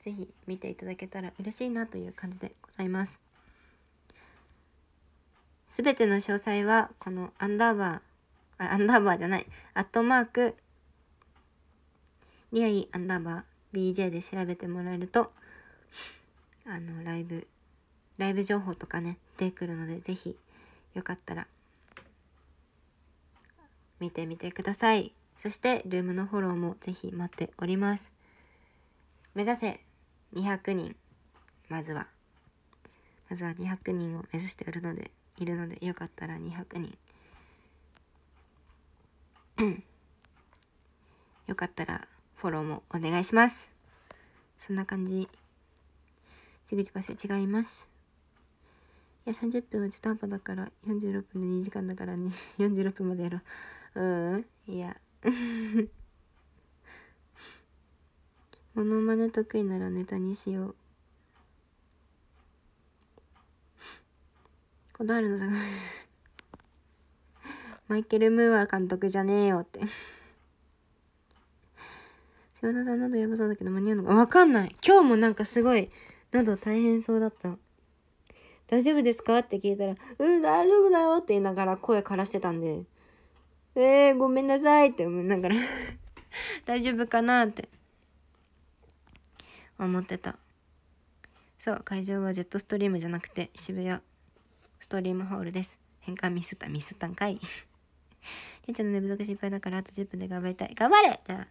ぜひ見ていただけたら嬉しいなという感じでございます。すべての詳細は、このアンダーバー、アンダーバーじゃない、アットマーク、リアイアンダーバー BJ で調べてもらえると、あの、ライブ、ライブ情報とかね、出てくるので、ぜひ、よかったら、見てみてください。そして、ルームのフォローもぜひ待っております。目指せ200人。まずは。まずは200人を目指しておるので、いるのでよかったら200人 <clears throat> よかったらフォローもお願いしますそんな感じちぐちばせ違いますいや30分は中途半端だから46分で2時間だからに46 <laughs> 分までやろううんいや <laughs> モノマネ得意ならネタにしようこだわるのだマイケル・ムーア監督じゃねえよって島田さん喉やばそうだけど間に合うのかわかんない。今日もなんかすごい喉大変そうだった。大丈夫ですかって聞いたら、うん、大丈夫だよって言いながら声枯らしてたんで、えー、ごめんなさいって思いながら <laughs> 大丈夫かなって思ってた。そう、会場はジェットストリームじゃなくて渋谷。ストリームホールです変換ミスったミスったんかいり <laughs> ちゃんの寝不足心配だからあと10分で頑張りたい頑張れじゃあ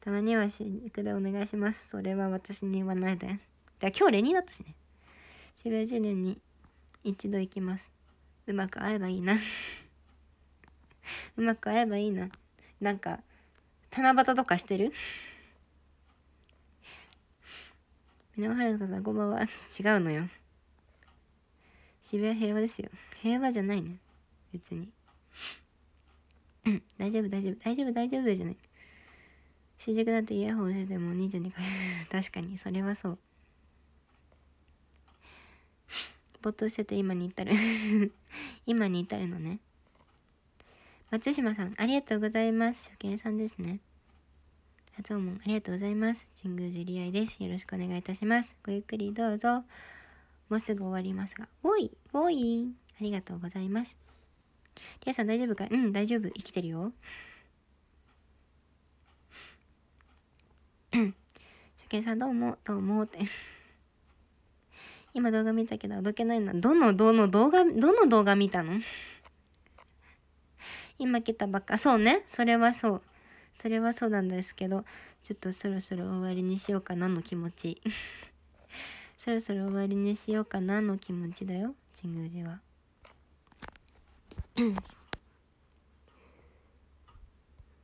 たまにはし新くでお願いしますそれは私に言わないでだ今日レニーだったしね渋谷10年に一度行きますうまく会えばいいな <laughs> うまく会えばいいななんか七夕とかしてる皆 <laughs> はるかさんこんばんは違うのよ渋谷平和ですよ平和じゃないね別に大丈夫大丈夫大丈夫大丈夫じゃない新宿だってイヤホンしててもお兄ちゃんにか <laughs> 確かにそれはそうぼーっとしてて今に至る <laughs> 今に至るのね松島さんありがとうございます初見さんですね初訪問ありがとうございます神宮寺理愛ですよろしくお願いいたしますごゆっくりどうぞもうすぐ終わりますがおいウい、ーイありがとうございます。リアさん大丈夫かうん、大丈夫。生きてるよ。<coughs> 初見さんどうも、どうもって。今動画見たけど、あどけないな。どの、どの動画、どの動画見たの今来たばっか。そうね。それはそう。それはそうなんですけど、ちょっとそろそろ終わりにしようかなの気持ち。<laughs> そろそろ終わりにしようかなの気持ちだよ。神宮寺は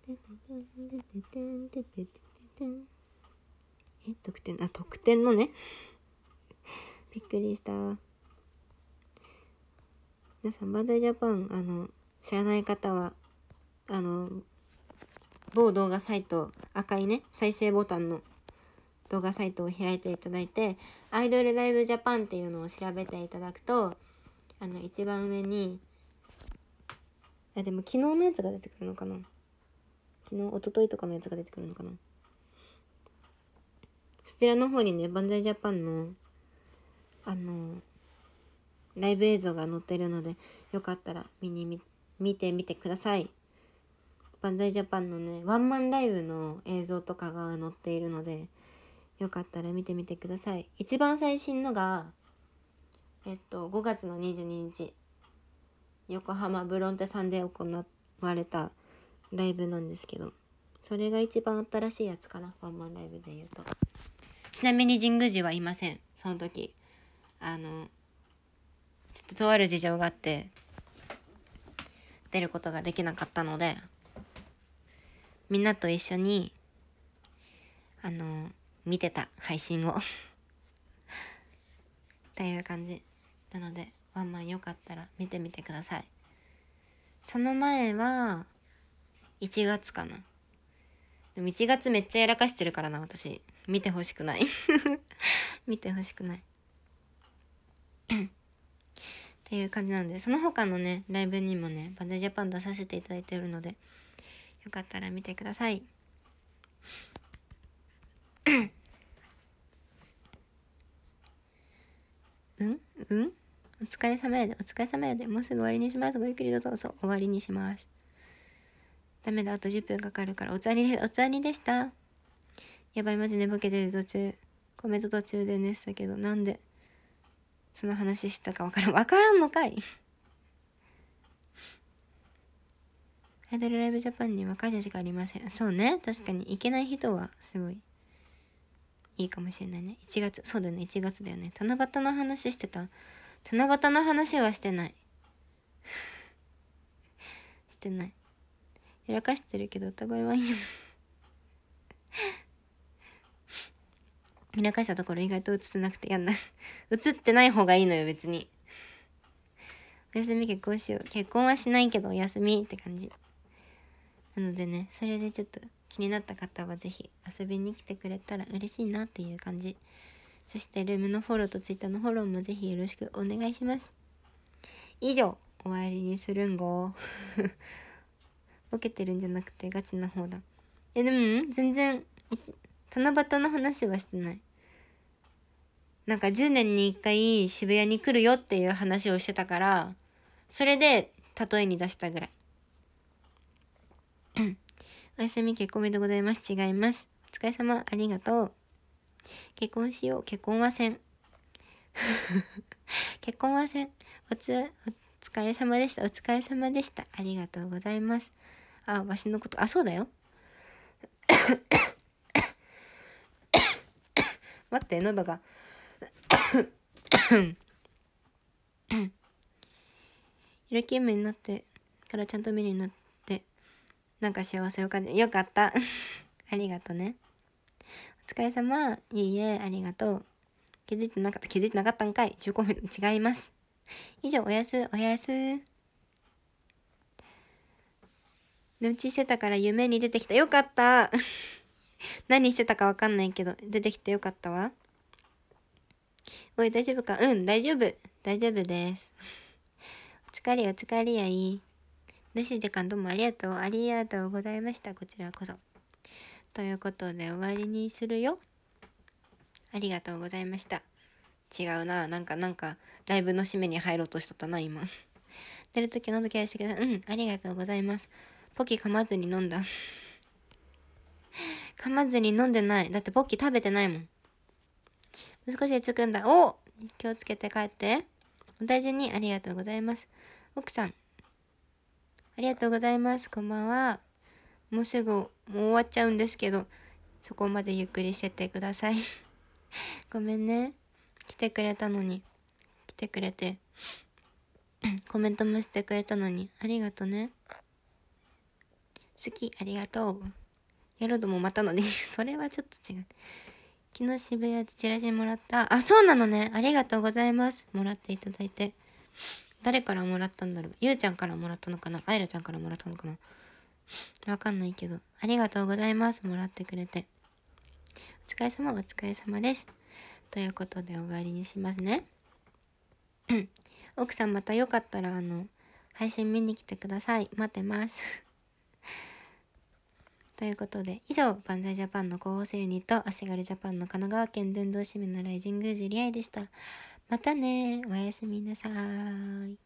え得点あ得点のねびっくりした皆さんバンザイジャパンあの知らない方はあの某動画サイト赤いね再生ボタンの動画サイトを開いていただいてアイドルライブジャパンっていうのを調べていただくとあの一番上にあでも昨日のやつが出てくるのかな昨日おとといとかのやつが出てくるのかなそちらの方にね「バンザイジャパンの」あのライブ映像が載ってるのでよかったら見に見てみてください。バンザイジャパンのねワンマンライブの映像とかが載っているのでよかったら見てみてください。一番最新のが、えっと、5月の22日、横浜ブロンテさんで行われたライブなんですけど、それが一番新しいやつかな、ワンマンライブで言うと。ちなみに神宮寺はいません、その時。あの、ちょっととある事情があって、出ることができなかったので、みんなと一緒に、あの、見てた、配信を <laughs> っていう感じ。なので、ワンマンよかったら見てみてください。その前は、1月かな。でも1月めっちゃやらかしてるからな、私。見てほしくない <laughs> 見てほしくない <coughs> っていう感じなんで、その他のね、ライブにもね、バンデジャパン出させていただいてるので、よかったら見てください。うんうんお疲れ様やでお疲れ様やでもうすぐ終わりにしますごゆっくりどうぞそう終わりにしますダメだあと10分かかるからおつわりでおつわりでしたやばいマジ寝ぼけてる途中コメント途中で寝てたけどなんでその話したかわからんわからんのかいアイドルライブジャパンには彼女しかありませんそうね確かに行けない人はすごいいいかもしれないね1月そうだよね1月だよね七夕の話してた七夕の話はしてない <laughs> してないやらかしてるけど歌声はいいよやらかしたところ意外と映ってなくてやんな映ってない方がいいのよ別にお休み結婚しよう結婚はしないけどお休みって感じなのでねそれでちょっと気になった方は是非遊びに来てくれたら嬉しいなっていう感じそしてルームのフォローと twitter のフォローも是非よろしくお願いします以上終わりにするんご <laughs> ボケてるんじゃなくてガチな方だえでも全然七夕の話はしてないなんか10年に1回渋谷に来るよっていう話をしてたからそれで例えに出したぐらいおやすみ結婚おめでとうございます。違います。お疲れ様、ありがとう。結婚しよう、結婚はせん。<laughs> 結婚はせん。おつ、お疲れ様でした。お疲れ様でした。ありがとうございます。あ、わしのこと、あ、そうだよ。<coughs> 待って、喉が。<coughs> <coughs> 色気面になってからちゃんと見るようになって。なんか幸せを感じよかった <laughs> ありがとねお疲れ様いいえありがとう気づいてなかった気づいてなかったんかい中高分違います以上おやすおやす寝落ちしてたから夢に出てきたよかった <laughs> 何してたかわかんないけど出てきてよかったわおい大丈夫かうん大丈夫大丈夫ですお疲れお疲れやいい嬉しい時間どうもありがとう。ありがとうございました。こちらこそ。ということで終わりにするよ。ありがとうございました。違うな。なんかなんかライブの締めに入ろうとしとったな、今。寝るとき喉ケアしてください。うん、ありがとうございます。ポキ噛まずに飲んだ。噛まずに飲んでない。だってポッキー食べてないもん。少しでつくんだ。お気をつけて帰って。お大事にありがとうございます。奥さん、ありがとうございます。こんばんは。もうすぐ、もう終わっちゃうんですけど、そこまでゆっくりしててください。<laughs> ごめんね。来てくれたのに。来てくれて。<coughs> コメントもしてくれたのに。ありがとね。好き、ありがとう。やろうともまたので、<laughs> それはちょっと違う。昨日渋谷でチラシもらった。あ、そうなのね。ありがとうございます。もらっていただいて。誰からもらったんだろうゆうちゃんからもらったのかなあいらちゃんからもらったのかなわかんないけど。ありがとうございます。もらってくれて。お疲れ様、お疲れ様です。ということで終わりにしますね。<coughs> 奥さんまたよかったら、あの、配信見に来てください。待ってます。<laughs> ということで、以上、バンザイジャパンの候補生ユニット、足軽ジャパンの神奈川県伝道市民のライジングジリアイでした。またね。おやすみなさい。